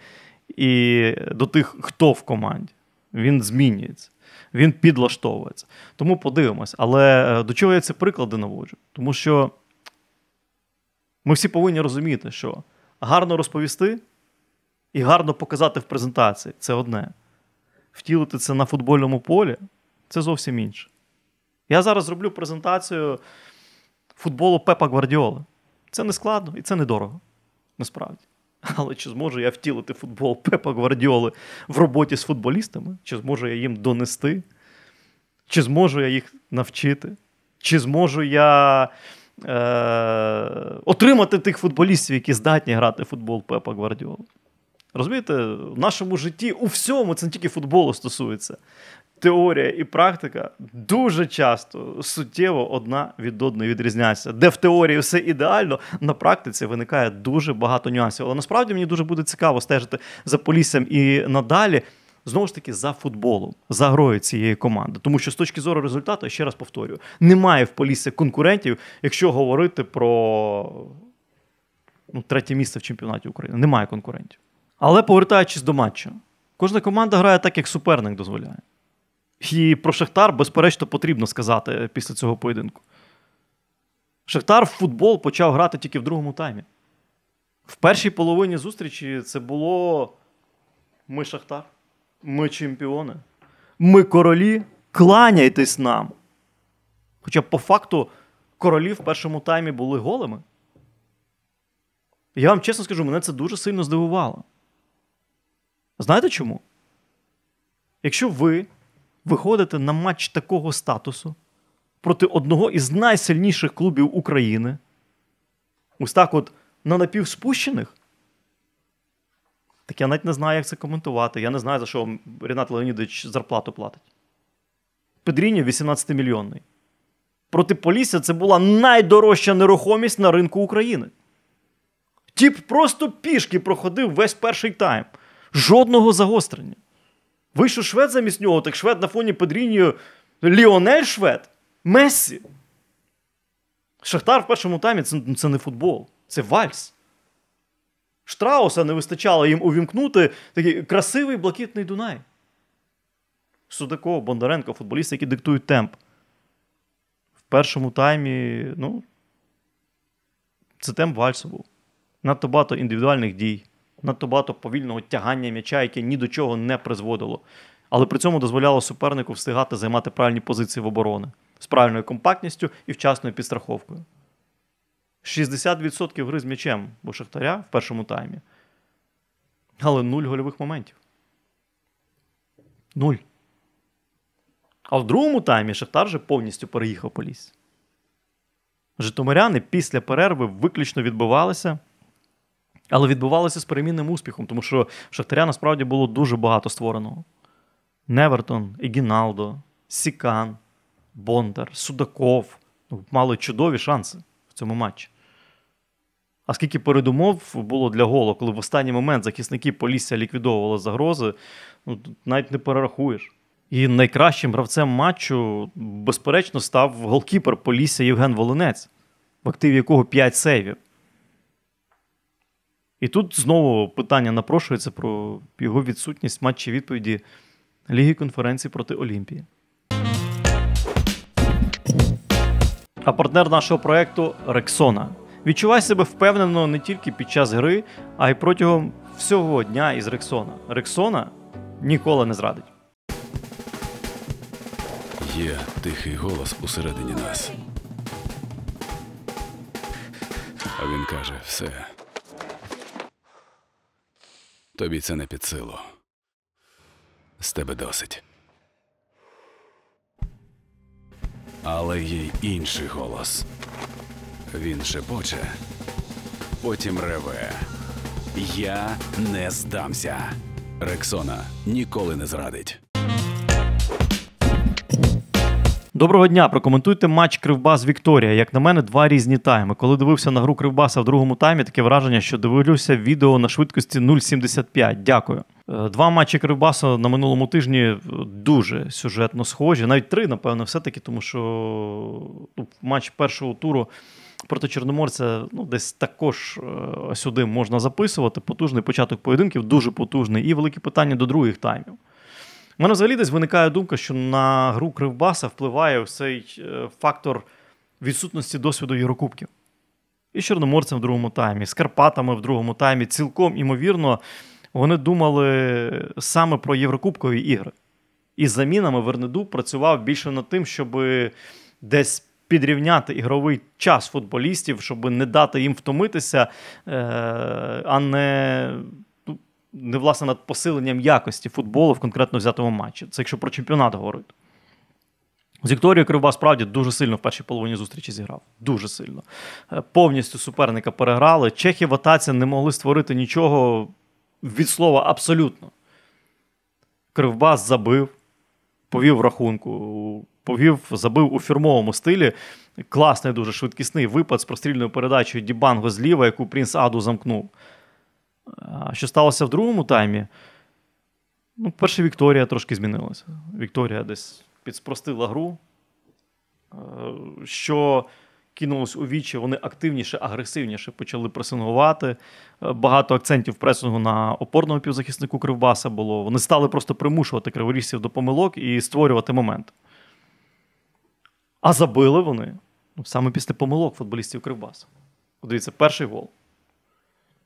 і до тих, хто в команді. Він змінюється, він підлаштовується. Тому подивимось. Але е, до чого я ці приклади наводжу? Тому що ми всі повинні розуміти, що гарно розповісти і гарно показати в презентації це одне. Втілити це на футбольному полі це зовсім інше. Я зараз роблю презентацію футболу Пепа Гвардіоли. Це не складно і це недорого, насправді. Але чи зможу я втілити футбол Пепа Гвардіоли в роботі з футболістами? Чи зможу я їм донести? Чи зможу я їх навчити? Чи зможу я е- отримати тих футболістів, які здатні грати в футбол Пепа Гвардіоли? Розумієте, в нашому житті у всьому це не тільки футболу стосується теорія і практика дуже часто суттєво одна від одної відрізняється. Де в теорії все ідеально, на практиці виникає дуже багато нюансів. Але насправді мені дуже буде цікаво стежити за поліссям і надалі. Знову ж таки, за футболом, за грою цієї команди, тому що з точки зору результату, ще раз повторюю, немає в Поліссі конкурентів, якщо говорити про ну, третє місце в чемпіонаті України. Немає конкурентів. Але повертаючись до матчу, кожна команда грає так, як суперник дозволяє. І про Шахтар, безперечно, потрібно сказати після цього поєдинку. Шахтар в футбол почав грати тільки в другому таймі. В першій половині зустрічі це було ми Шахтар, ми чемпіони, ми королі. Кланяйтесь нам. Хоча по факту королі в першому таймі були голими. Я вам чесно скажу, мене це дуже сильно здивувало. Знаєте чому? Якщо ви виходити на матч такого статусу проти одного із найсильніших клубів України. Ось так, от на напівспущених. Так я навіть не знаю, як це коментувати. Я не знаю, за що Рінат Леонідович зарплату платить. Педріньо 18 мільйонний. Проти Полісся це була найдорожча нерухомість на ринку України. Тіп просто пішки проходив весь перший тайм. Жодного загострення. Вийшов Швед замість нього, так Швед на фоні подрінює Ліонель Швед. Мессі. Шахтар в першому таймі це, ну, це не футбол, це вальс. Штрауса не вистачало їм увімкнути такий красивий блакитний Дунай. Судаков, Бондаренко, футболісти, які диктують темп. В першому таймі, ну, це темп вальсу був. Надто багато індивідуальних дій надто багато повільного тягання м'яча, яке ні до чого не призводило. Але при цьому дозволяло супернику встигати займати правильні позиції в оборони з правильною компактністю і вчасною підстраховкою. 60% гри з м'ячем у Шахтаря в першому таймі. Але нуль гольових моментів. Нуль. А в другому таймі Шахтар вже повністю переїхав по ліс. Житомиряни після перерви виключно відбувалися. Але відбувалося з перемінним успіхом, тому що Шахтаря насправді було дуже багато створеного. Невертон, Егіналдо, Сікан, Бондар, Судаков ну, мали чудові шанси в цьому матчі. А скільки передумов було для голу, коли в останній момент захисники Полісся ліквідовували загрози, ну, навіть не перерахуєш. І найкращим гравцем матчу, безперечно, став голкіпер Полісся Євген Волинець, в активі якого 5 сейвів. І тут знову питання напрошується про його відсутність матчі відповіді Ліги конференції проти Олімпії. А партнер нашого проекту Рексона. Відчувай себе впевнено не тільки під час гри, а й протягом всього дня із Рексона. Рексона ніколи не зрадить. Є тихий голос усередині нас. А він каже все. Тобі це не під силу. З тебе досить. Але є інший голос. Він шепоче, потім реве. Я не здамся. Рексона ніколи не зрадить. Доброго дня. Прокоментуйте матч Кривбас Вікторія. Як на мене, два різні тайми. Коли дивився на гру Кривбаса в другому таймі, таке враження, що дивився відео на швидкості 0,75. Дякую. Е, два матчі Кривбаса на минулому тижні е, дуже сюжетно схожі. Навіть три, напевно, все-таки, тому що ну, матч першого туру. Проти Чорноморця ну, десь також е, сюди можна записувати. Потужний початок поєдинків, дуже потужний. І великі питання до других таймів. У мене взагалі десь виникає думка, що на гру Кривбаса впливає цей е, фактор відсутності досвіду Єврокубків. І Чорноморцем в другому таймі, з Карпатами в другому таймі. Цілком імовірно, вони думали саме про Єврокубкові ігри. І з замінами Вернеду працював більше над тим, щоб десь підрівняти ігровий час футболістів, щоб не дати їм втомитися, е, а не не власне над посиленням якості футболу в конкретно взятому матчі. Це якщо про чемпіонат говорить. З Вікторією Кривба справді дуже сильно в першій половині зустрічі зіграв. Дуже сильно. Е, повністю суперника переграли. Чехи в атаці не могли створити нічого від слова абсолютно. Кривбас забив, повів в рахунку, повів, забив у фірмовому стилі. Класний, дуже швидкісний випад з прострільною передачею Дібанго зліва, яку Прінс Аду замкнув що сталося в другому таймі, ну, перше, Вікторія трошки змінилася. Вікторія десь підспростила гру, е, що кинулось у вічі, вони активніше, агресивніше почали пресингувати. Е, багато акцентів пресингу на опорного півзахиснику Кривбаса було. Вони стали просто примушувати криворіжців до помилок і створювати момент. А забили вони ну, саме після помилок футболістів Кривбаса. Подивіться, перший гол.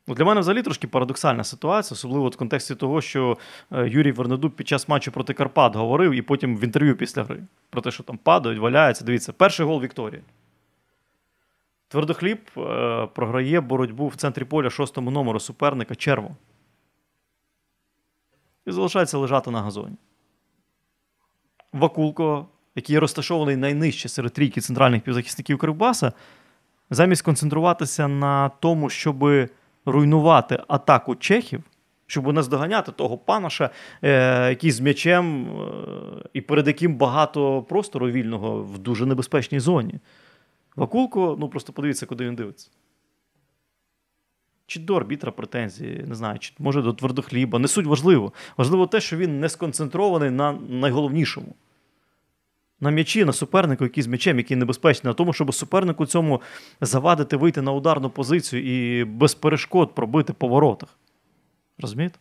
Ну, для мене взагалі трошки парадоксальна ситуація, особливо в контексті того, що е, Юрій Вернедуб під час матчу проти Карпат говорив і потім в інтерв'ю після гри про те, що там падають, валяються. Дивіться, перший гол Вікторії. Твердохліб е, програє боротьбу в центрі поля шостому номеру суперника черво. І залишається лежати на газоні. Вакулко, який є розташований найнижче серед трійки центральних півзахисників Кривбаса, замість концентруватися на тому, щоби руйнувати атаку чехів, щоб не здоганяти того панаша, е, який з м'ячем е, і перед яким багато простору вільного в дуже небезпечній зоні. Вакулко, ну просто подивіться, куди він дивиться. Чи до арбітра претензії, не знаю, чи може до твердохліба. Не суть важливо. Важливо те, що він не сконцентрований на найголовнішому на м'ячі, на супернику, який з м'ячем, який небезпечний, на тому, щоб супернику цьому завадити вийти на ударну позицію і без перешкод пробити по воротах. Розумієте?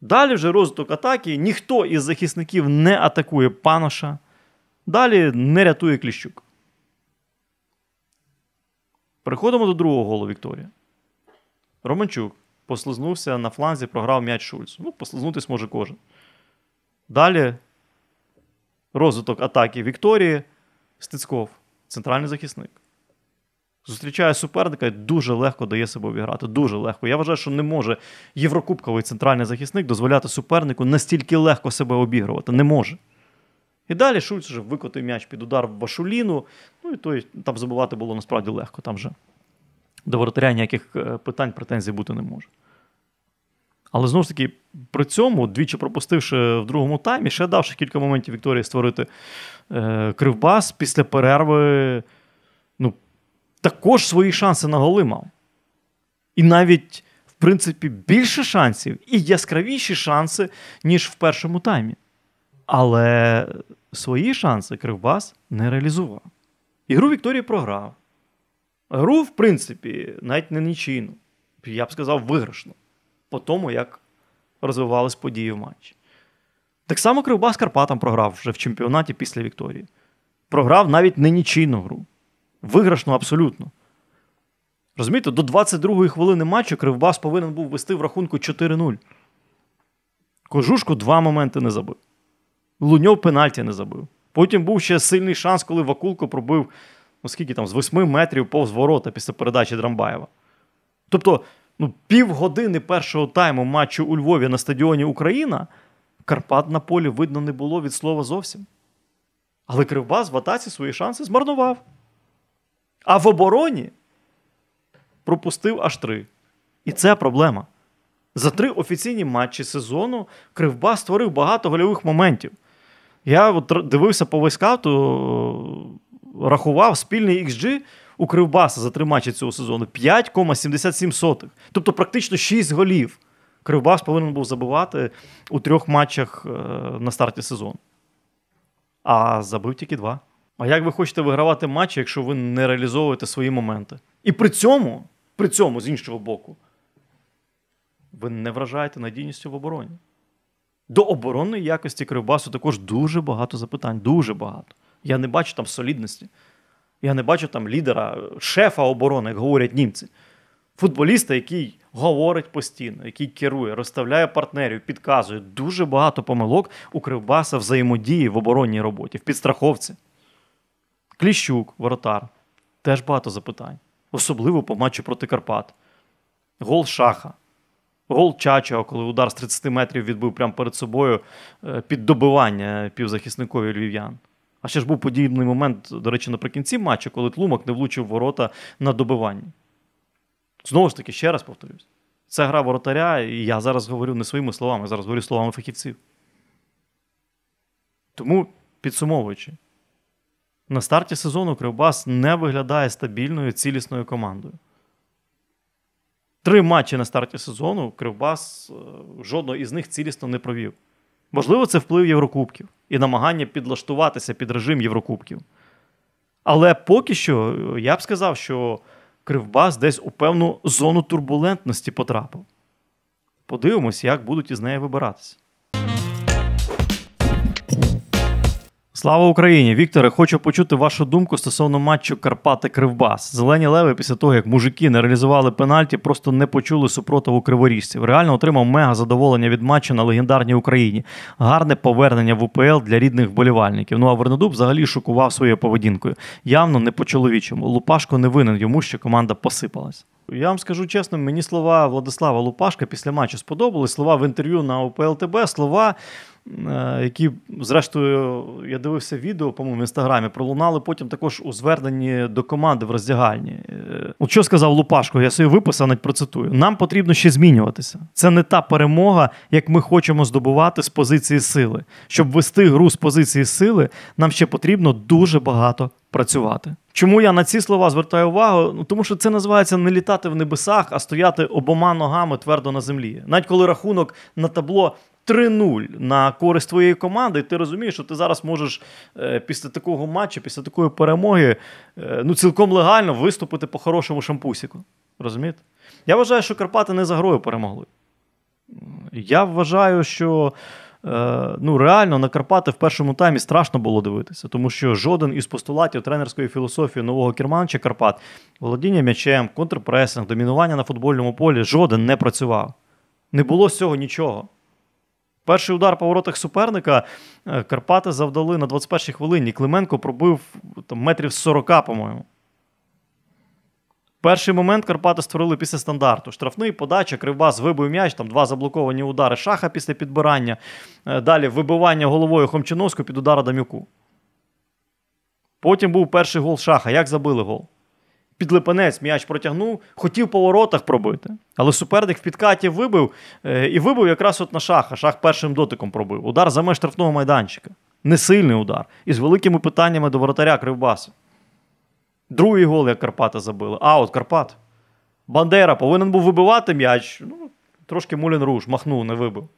Далі вже розвиток атаки. Ніхто із захисників не атакує паноша. Далі не рятує Кліщук. Переходимо до другого голу Вікторія. Романчук послизнувся на фланзі, програв м'яч Шульцу. Ну, послизнутись може кожен. Далі Розвиток атаки Вікторії Стецьков, центральний захисник. Зустрічає суперника і дуже легко дає себе обіграти. Дуже легко. Я вважаю, що не може єврокубковий центральний захисник дозволяти супернику настільки легко себе обігрувати. Не може. І далі Шульц вже викотив м'яч під удар в Башуліну, Ну і той там забувати було насправді легко. Там вже до воротаря ніяких е, питань, претензій бути не може. Але знову ж таки, при цьому, двічі пропустивши в другому таймі, ще давши кілька моментів Вікторії створити е, Кривбас після перерви, ну, також свої шанси на голи мав. І навіть, в принципі, більше шансів і яскравіші шанси, ніж в першому таймі. Але свої шанси Кривбас не реалізував. Ігру Вікторії програв. Гру, в принципі, навіть не нічийну. Я б сказав, виграшну по тому, як розвивались події в матчі. Так само Кривбас Карпатом програв вже в чемпіонаті після Вікторії. Програв навіть не нічийну гру. Виграшну абсолютно. Розумієте, до 22-ї хвилини матчу Кривбас повинен був вести в рахунку 4-0. Кожушку два моменти не забив. Луньов пенальті не забив. Потім був ще сильний шанс, коли Вакулко пробив, оскільки ну, там, з 8 метрів повз ворота після передачі Драмбаєва. Тобто, ну, півгодини першого тайму матчу у Львові на стадіоні Україна Карпат на полі видно не було від слова зовсім. Але Кривбас в атаці свої шанси змарнував. А в обороні пропустив аж три. І це проблема. За три офіційні матчі сезону Кривбас створив багато гольових моментів. Я от дивився по войскату, рахував спільний XG – у Кривбаса за три матчі цього сезону 5,77. Тобто практично 6 голів. Кривбас повинен був забивати у трьох матчах е, на старті сезону. А забив тільки два. А як ви хочете вигравати матчі, якщо ви не реалізовуєте свої моменти? І при цьому, при цьому, з іншого боку, ви не вражаєте надійністю в обороні. До оборонної якості Кривбасу також дуже багато запитань. Дуже багато. Я не бачу там солідності. Я не бачу там лідера, шефа оборони, як говорять німці. Футболіста, який говорить постійно, який керує, розставляє партнерів, підказує дуже багато помилок у Кривбаса взаємодії в оборонній роботі, в підстраховці. Кліщук, воротар. Теж багато запитань. Особливо по матчу проти Карпат. Гол шаха. Гол Чача, коли удар з 30 метрів відбив прямо перед собою е, під добивання півзахисникові львів'ян. А ще ж був подібний момент, до речі, наприкінці матчу, коли тлумак не влучив ворота на добиванні. Знову ж таки, ще раз повторюсь. Це гра воротаря, і я зараз говорю не своїми словами, я зараз говорю словами фахівців. Тому, підсумовуючи, на старті сезону Кривбас не виглядає стабільною цілісною командою. Три матчі на старті сезону Кривбас е, жодного із них цілісно не провів. Можливо, це вплив Єврокубків і намагання підлаштуватися під режим Єврокубків. Але поки що е, я б сказав, що Кривбас десь у певну зону турбулентності потрапив. Подивимось, як будуть із неї вибиратися. Слава Україні! Вікторе, хочу почути вашу думку стосовно матчу Карпати Кривбас. Зелені леви після того, як мужики не реалізували пенальті, просто не почули супротиву криворіжців. Реально отримав мега задоволення від матчу на легендарній Україні. Гарне повернення в УПЛ для рідних вболівальників. Ну а Вернедуб взагалі шокував своєю поведінкою. Явно не по чоловічому. Лупашко не винен йому, що команда посипалась. Я вам скажу чесно, мені слова Владислава Лупашка після матчу сподобались. Слова в інтерв'ю на ОПЛТБ, слова, е, які, зрештою, я дивився відео, по-моєму, в інстаграмі, пролунали потім також у зверненні до команди в роздягальні. Е, от що сказав Лупашко, я собі виписав, навіть процитую: нам потрібно ще змінюватися. Це не та перемога, як ми хочемо здобувати з позиції сили. Щоб вести гру з позиції сили, нам ще потрібно дуже багато працювати. Чому я на ці слова звертаю увагу? Ну тому що це називається не літати в небесах, а стояти обома ногами твердо на землі. Навіть коли рахунок на табло 3-0 на користь твоєї команди, ти розумієш, що ти зараз можеш е, після такого матчу, після такої перемоги, е, ну цілком легально виступити по хорошому шампусіку. Розумієте? Я вважаю, що Карпати не за грою перемогли. Я вважаю, що Е, ну, реально на Карпати в першому таймі страшно було дивитися, тому що жоден із постулатів тренерської філософії нового керманча Карпат, володіння м'ячем, контрпресинг, домінування на футбольному полі, жоден не працював. Не було з цього нічого. Перший удар по воротах суперника е, Карпати завдали на 21-й хвилині. Клименко пробив там, метрів 40, по-моєму. Перший момент Карпати створили після стандарту. Штрафний подача, Кривбас вибив м'яч, там два заблоковані удари шаха після підбирання. Е, далі вибивання головою Хомчиновського під удар Адамюку. Потім був перший гол шаха. Як забили гол? Під Підлипенець м'яч протягнув, хотів по воротах пробити. Але суперник в підкаті вибив е, і вибив якраз от на шаха. Шах першим дотиком пробив. Удар за меж штрафного майданчика. Несильний удар. І з великими питаннями до воротаря Кривбасу. Другий гол, як Карпата забили. А, от Карпат. Бандера повинен був вибивати м'яч. Ну, Трошки Мулін руш, махнув, не вибив.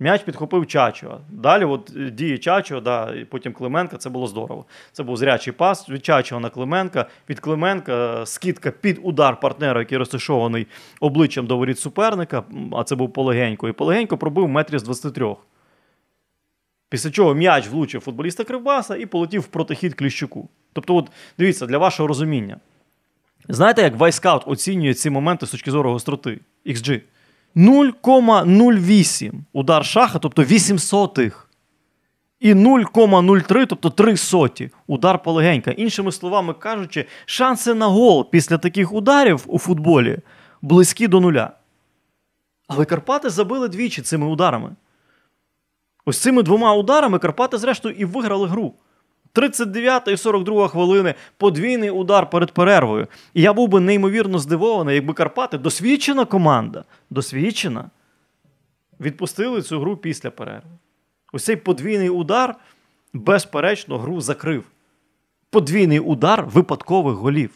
М'яч підхопив Чачо. Далі от е, дії Чачо, да, і потім Клименка, це було здорово. Це був зрячий пас від Чачо на Клименка. Від Клименка е, скидка під удар партнера, який розташований обличчям до воріт суперника, а це був полегенько. І полегенько пробив метрі з 23. Після чого м'яч влучив футболіста Кривбаса і полетів в протихід Кліщуку. Тобто, от дивіться, для вашого розуміння. Знаєте, як Вайскаут оцінює ці моменти з точки зору гостроти XG? 0,08 удар шаха, тобто 8 сотих. І 0,03, тобто 3 соті, удар полегенька. Іншими словами кажучи, шанси на гол після таких ударів у футболі близькі до нуля. Але Карпати забили двічі цими ударами. Ось цими двома ударами Карпати, зрештою, і виграли гру. 39 і 42 хвилини подвійний удар перед перервою. І я був би неймовірно здивований, якби Карпати досвідчена команда, досвідчена, відпустили цю гру після перерви. Ось цей подвійний удар, безперечно, гру закрив. Подвійний удар випадкових голів.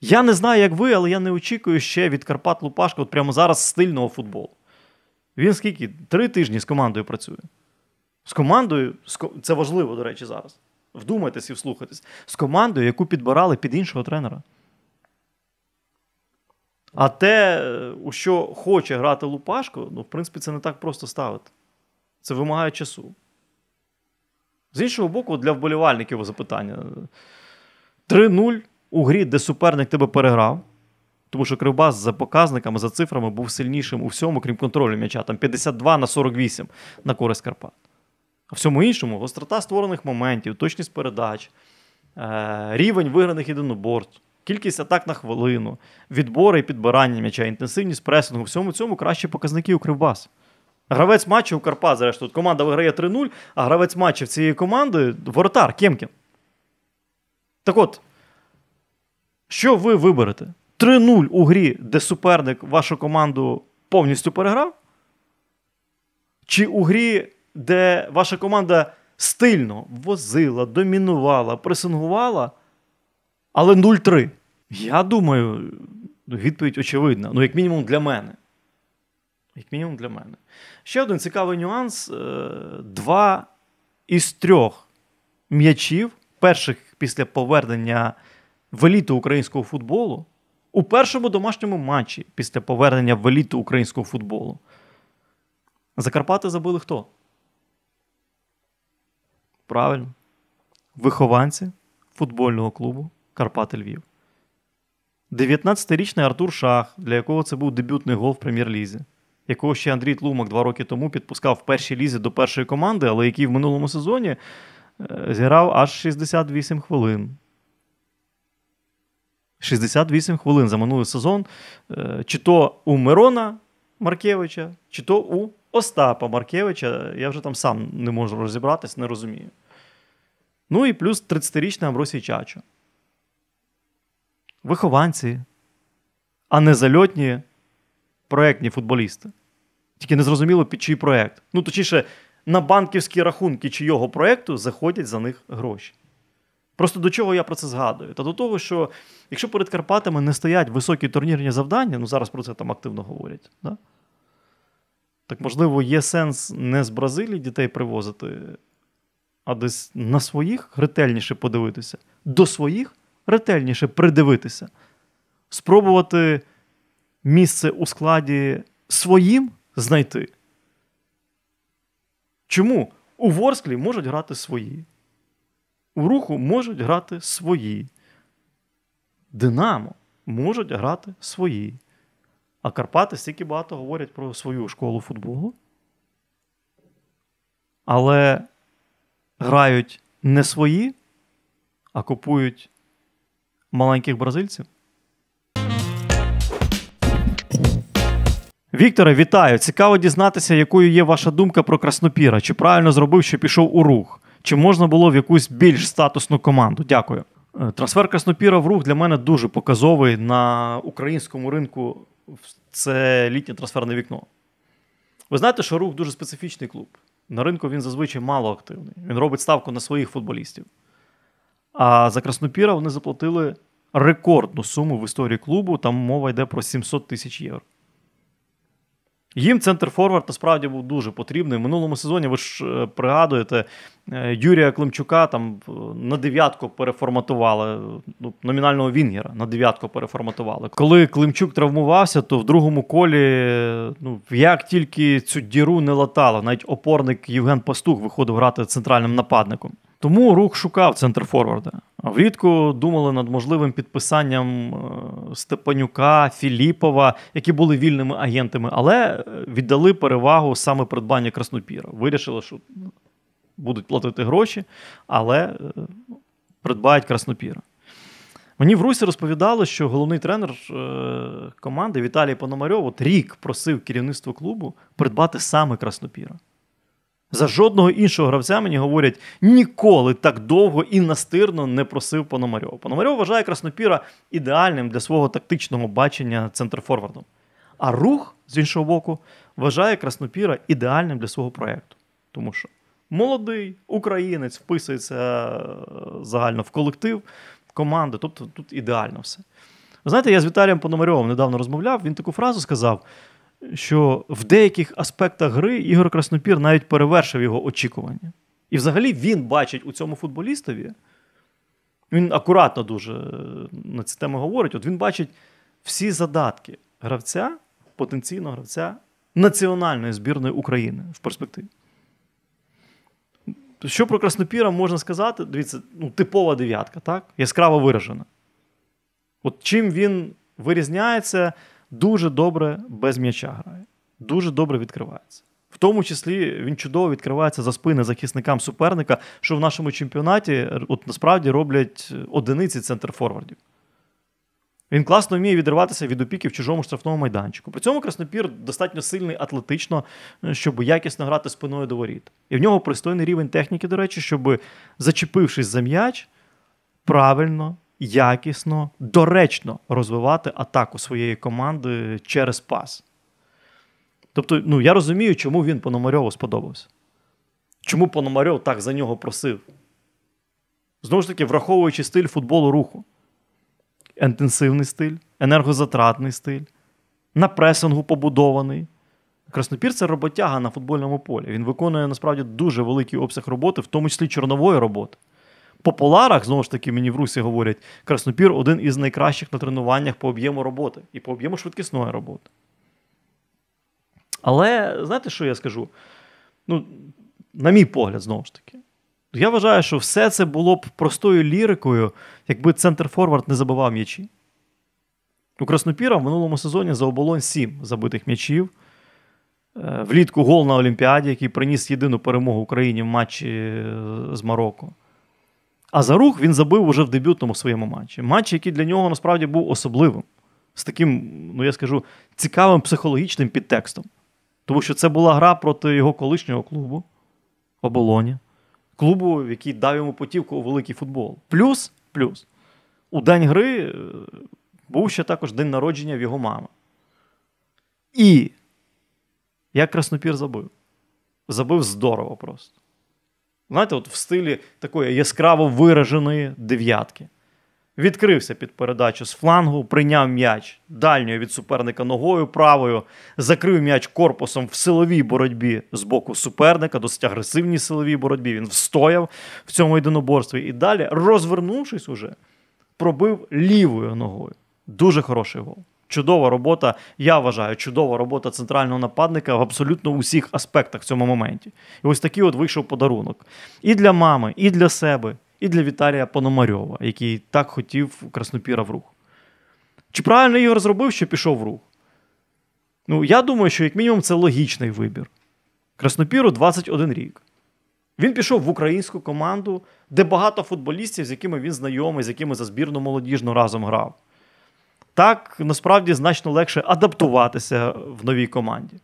Я не знаю, як ви, але я не очікую ще від Карпат Лупашка от прямо зараз стильного футболу. Він скільки? Три тижні з командою працює. З командою, це важливо, до речі, зараз. Вдумайтесь і вслухайтесь. З командою, яку підбирали під іншого тренера. А те, е, у що хоче грати Лупашко, ну, в принципі, це не так просто ставити. Це вимагає часу. З іншого боку, для вболівальників запитання. 3-0 е, у грі, де суперник тебе переграв. Тому що Кривбас за показниками, за цифрами був сильнішим у всьому, крім контролю м'яча. Там 52 на 48 на користь Карпат. А всьому іншому, гострота створених моментів, точність передач, е, рівень виграних єдиноборств, кількість атак на хвилину, відбори і підбирання м'яча, інтенсивність пресингу. Всьому цьому кращі показники у Кривбас. Гравець матчу у Карпат, зрештою, команда виграє 3-0, а гравець матчів цієї команди воротар Кємкін. Так от, що ви виберете? 3-0 у грі, де суперник вашу команду повністю переграв? Чи у грі, де ваша команда стильно возила, домінувала, пресингувала, але 0-3? Я думаю, відповідь очевидна. Ну, як мінімум, для мене. Як мінімум для мене. Ще один цікавий нюанс. Е, два із трьох м'ячів, перших після повернення в еліту українського футболу, у першому домашньому матчі після повернення в еліту українського футболу. Закарпати забили хто? Правильно. Вихованці футбольного клубу Карпати Львів. 19-річний Артур Шах, для якого це був дебютний гол в прем'єр-лізі, якого ще Андрій Тлумак два роки тому підпускав в першій лізі до першої команди, але який в минулому сезоні е, зіграв аж 68 хвилин. 68 хвилин за минулий сезон. Е, чи то у Мирона Маркевича, чи то у Остапа Маркевича. Я вже там сам не можу розібратись, не розумію. Ну і плюс 30-річний Амбросій Чачо. Вихованці, а не зальотні проектні футболісти. Тільки не зрозуміло під чий проект. Ну, точніше, на банківські рахунки чи його проекту заходять за них гроші. Просто до чого я про це згадую? Та до того, що якщо перед Карпатами не стоять високі турнірні завдання, ну зараз про це там активно говорять, да? так можливо, є сенс не з Бразилії дітей привозити, а десь на своїх ретельніше подивитися, до своїх ретельніше придивитися, спробувати місце у складі своїм знайти. Чому у Ворсклі можуть грати свої? У руху можуть грати свої. Динамо можуть грати свої. А Карпати стільки багато говорять про свою школу футболу. Але грають не свої, а купують маленьких бразильців. Вікторе, вітаю! Цікаво дізнатися, якою є ваша думка про Краснопіра. Чи правильно зробив, що пішов у рух? чи можна було в якусь більш статусну команду? Дякую. Е, трансфер Краснопіра в рух для мене дуже показовий на українському ринку. Це літнє трансферне вікно. Ви знаєте, що рух дуже специфічний клуб. На ринку він зазвичай мало активний. Він робить ставку на своїх футболістів. А за Краснопіра вони заплатили рекордну суму в історії клубу. Там мова йде про 700 тисяч євро. Їм центр Форвард насправді був дуже потрібний. В минулому сезоні ви ж е, пригадуєте, е, Юрія Климчука там е, на дев'ятку переформатували. Ну, номінального Вінгера на дев'ятку переформатували. Коли Климчук травмувався, то в другому колі ну як тільки цю діру не латало, навіть опорник Євген Пастух виходив грати центральним нападником. Тому рух шукав центр Форварда. Влітку думали над можливим підписанням е, Степанюка, Філіпова, які були вільними агентами, але е, віддали перевагу саме придбання Краснопіра. Вирішили, що будуть платити гроші, але е, придбають Краснопіра. Мені в Русі розповідали, що головний тренер команди Віталій Пономарьов от рік просив керівництво клубу придбати саме Краснопіра. За жодного іншого гравця мені говорять, ніколи так довго і настирно не просив Пономарьова. Пономарьов вважає Краснопіра ідеальним для свого тактичного бачення центрфорвардом. А рух, з іншого боку, вважає Краснопіра ідеальним для свого проєкту. Тому що молодий українець вписується е, загально в колектив команди, тобто тут ідеально все. Ви знаєте, я з Віталієм Пономарьовим недавно розмовляв, він таку фразу сказав: що в деяких аспектах гри Ігор Краснопір навіть перевершив його очікування. І взагалі він бачить у цьому футболістові. Він акуратно дуже е, на цю тему говорить. От він бачить всі задатки гравця, потенційного гравця національної збірної України в перспективі. Що про Краснопіра можна сказати? Дивіться, ну, типова дев'ятка, так? Яскраво виражена. От чим він вирізняється дуже добре без м'яча грає, дуже добре відкривається. В тому числі він чудово відкривається за спини захисникам суперника, що в нашому чемпіонаті от насправді роблять е, одиниці центрфорвардів. Він класно вміє відриватися від опіки в чужому штрафному майданчику. При цьому Краснопір достатньо сильний атлетично, е, щоб якісно грати спиною до воріт. І в нього пристойний рівень техніки, до речі, щоб, зачепившись за м'яч, правильно якісно, доречно розвивати атаку своєї команди через пас. Тобто, ну я розумію, чому він Пономарьову сподобався. Чому Пономарьов так за нього просив? Знову ж таки, враховуючи стиль футболу руху. Інтенсивний стиль, енергозатратний стиль, на пресингу побудований. Краснопір це роботяга на футбольному полі. Він виконує насправді дуже великий обсяг роботи, в тому числі чорнової роботи по поларах, знову ж таки, мені в Русі говорять, Краснопір один із найкращих на тренуваннях по об'єму роботи і по об'єму швидкісної роботи. Але знаєте, що я скажу? Ну, На мій погляд, знову ж таки, я вважаю, що все це було б простою лірикою, якби центр Форвард не забивав м'ячі. У Краснопіра в минулому сезоні за оболонь 7 забитих м'ячів. Е, влітку гол на Олімпіаді, який приніс єдину перемогу Україні в матчі е, з Марокко. А за рух він забив уже в дебютному своєму матчі. Матч, який для нього насправді був особливим, з таким, ну я скажу, цікавим психологічним підтекстом. Тому що це була гра проти його колишнього клубу оболоні, клубу, який дав йому потівку у великий футбол. Плюс, плюс, у день гри е, був ще також день народження в його мами. І як Краснопір забив. Забив здорово просто знаєте, от в стилі такої яскраво вираженої дев'ятки. Відкрився під передачу з флангу, прийняв м'яч дальньою від суперника ногою правою, закрив м'яч корпусом в силовій боротьбі з боку суперника, досить агресивній силовій боротьбі. Він встояв в цьому єдиноборстві і далі, розвернувшись уже, пробив лівою ногою. Дуже хороший гол. Чудова робота, я вважаю, чудова робота центрального нападника в абсолютно усіх аспектах в цьому моменті. І ось такий от вийшов подарунок і для мами, і для себе, і для Віталія Пономарьова, який так хотів Краснопіра в рух. Чи правильно його розробив, що пішов в рух? Ну, я думаю, що як мінімум це логічний вибір. Краснопіру 21 рік. Він пішов в українську команду, де багато футболістів, з якими він знайомий, з якими за збірну молодіжну разом грав так насправді значно легше адаптуватися в новій команді.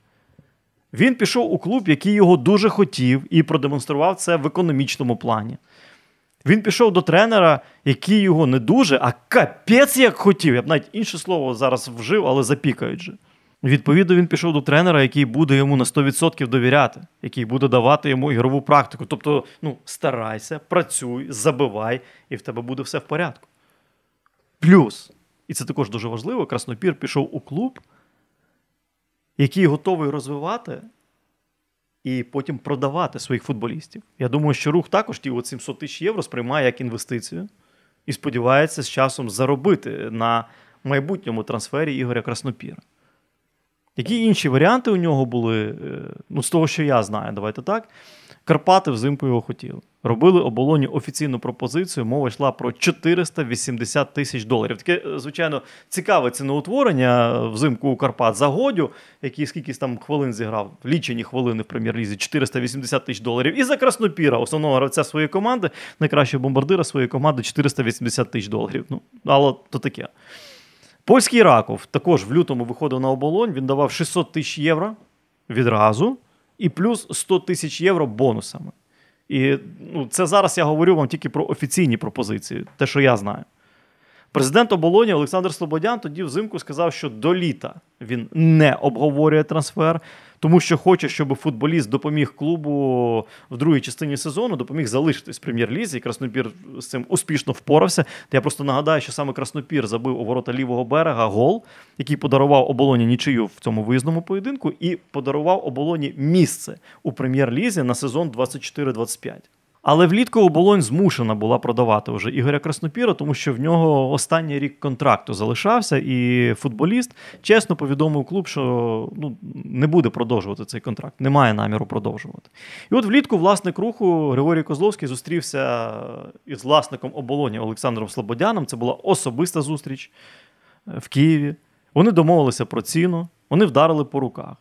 Він пішов у клуб, який його дуже хотів, і продемонстрував це в економічному плані. Він пішов до тренера, який його не дуже, а капець як хотів. Я б навіть інше слово зараз вжив, але запікають же. Відповідно, він пішов до тренера, який буде йому на 100% довіряти, який буде давати йому ігрову практику. Тобто, ну, старайся, працюй, забивай, і в тебе буде все в порядку. Плюс і це також дуже важливо, Краснопір пішов у клуб, який готовий розвивати і потім продавати своїх футболістів. Я думаю, що рух також ті от 700 тисяч євро сприймає як інвестицію і сподівається з часом заробити на майбутньому трансфері Ігоря Краснопіра. Які інші варіанти у нього були? Е, ну, з того, що я знаю, давайте так. Карпати взимку його хотіли. Робили оболоні офіційну пропозицію. Мова йшла про 480 тисяч доларів. Таке, е, звичайно, цікаве ціноутворення е, взимку у Карпат за Годю, який скільки там хвилин зіграв, лічені хвилини в прем'єр-лізі 480 тисяч доларів. І за Краснопіра, основного гравця своєї команди, найкращого бомбардира своєї команди 480 тисяч доларів. Ну, але то таке. Польський Раков також в лютому виходив на оболонь. Він давав 600 тисяч євро відразу і плюс 100 тисяч євро бонусами. І ну, це зараз я говорю вам тільки про офіційні пропозиції, те, що я знаю. Президент оболоні Олександр Слободян тоді взимку сказав, що до літа він не обговорює трансфер, тому що хоче, щоб футболіст допоміг клубу в другій частині сезону, допоміг залишитись в прем'єр-лізі. І Краснопір з цим успішно впорався. я просто нагадаю, що саме Краснопір забив у ворота лівого берега гол, який подарував оболоні нічию в цьому виїзному поєдинку, і подарував оболоні місце у прем'єр-лізі на сезон 24-25. Але влітку оболонь змушена була продавати вже Ігоря Краснопіра, тому що в нього останній рік контракту залишався, і футболіст чесно повідомив клуб, що ну, не буде продовжувати цей контракт, не має наміру продовжувати. І от влітку власник руху Григорій Козловський зустрівся із власником оболоні Олександром Слободяном. Це була особиста зустріч е, в Києві. Вони домовилися про ціну, вони вдарили по руках.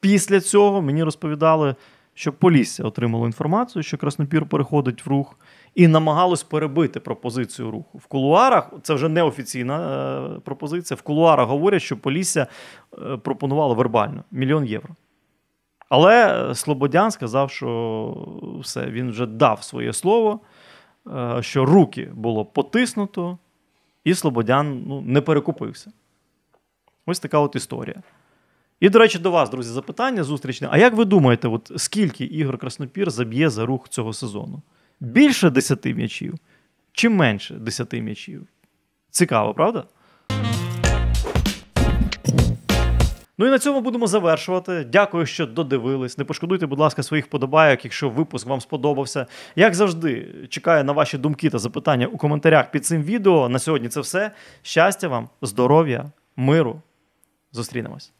Після цього мені розповідали щоб Полісся отримало інформацію, що Краснопір переходить в рух, і намагалось перебити пропозицію руху. В кулуарах це вже неофіційна е, пропозиція. В кулуарах говорять, що Полісся е, пропонувало вербально мільйон євро. Але е, Слободян сказав, що все, він вже дав своє слово, що руки було потиснуто, і Слободян ну, не перекупився. Ось така от історія. І, до речі, до вас, друзі, запитання зустрічне. А як ви думаєте, от скільки Ігор Краснопір заб'є за рух цього сезону? Більше 10 м'ячів чи менше 10 м'ячів? Цікаво, правда? Ну і на цьому будемо завершувати. Дякую, що додивились. Не пошкодуйте, будь ласка, своїх подобайок, якщо випуск вам сподобався. Як завжди, чекаю на ваші думки та запитання у коментарях під цим відео. На сьогодні це все. Щастя вам, здоров'я, миру. Зустрінемось.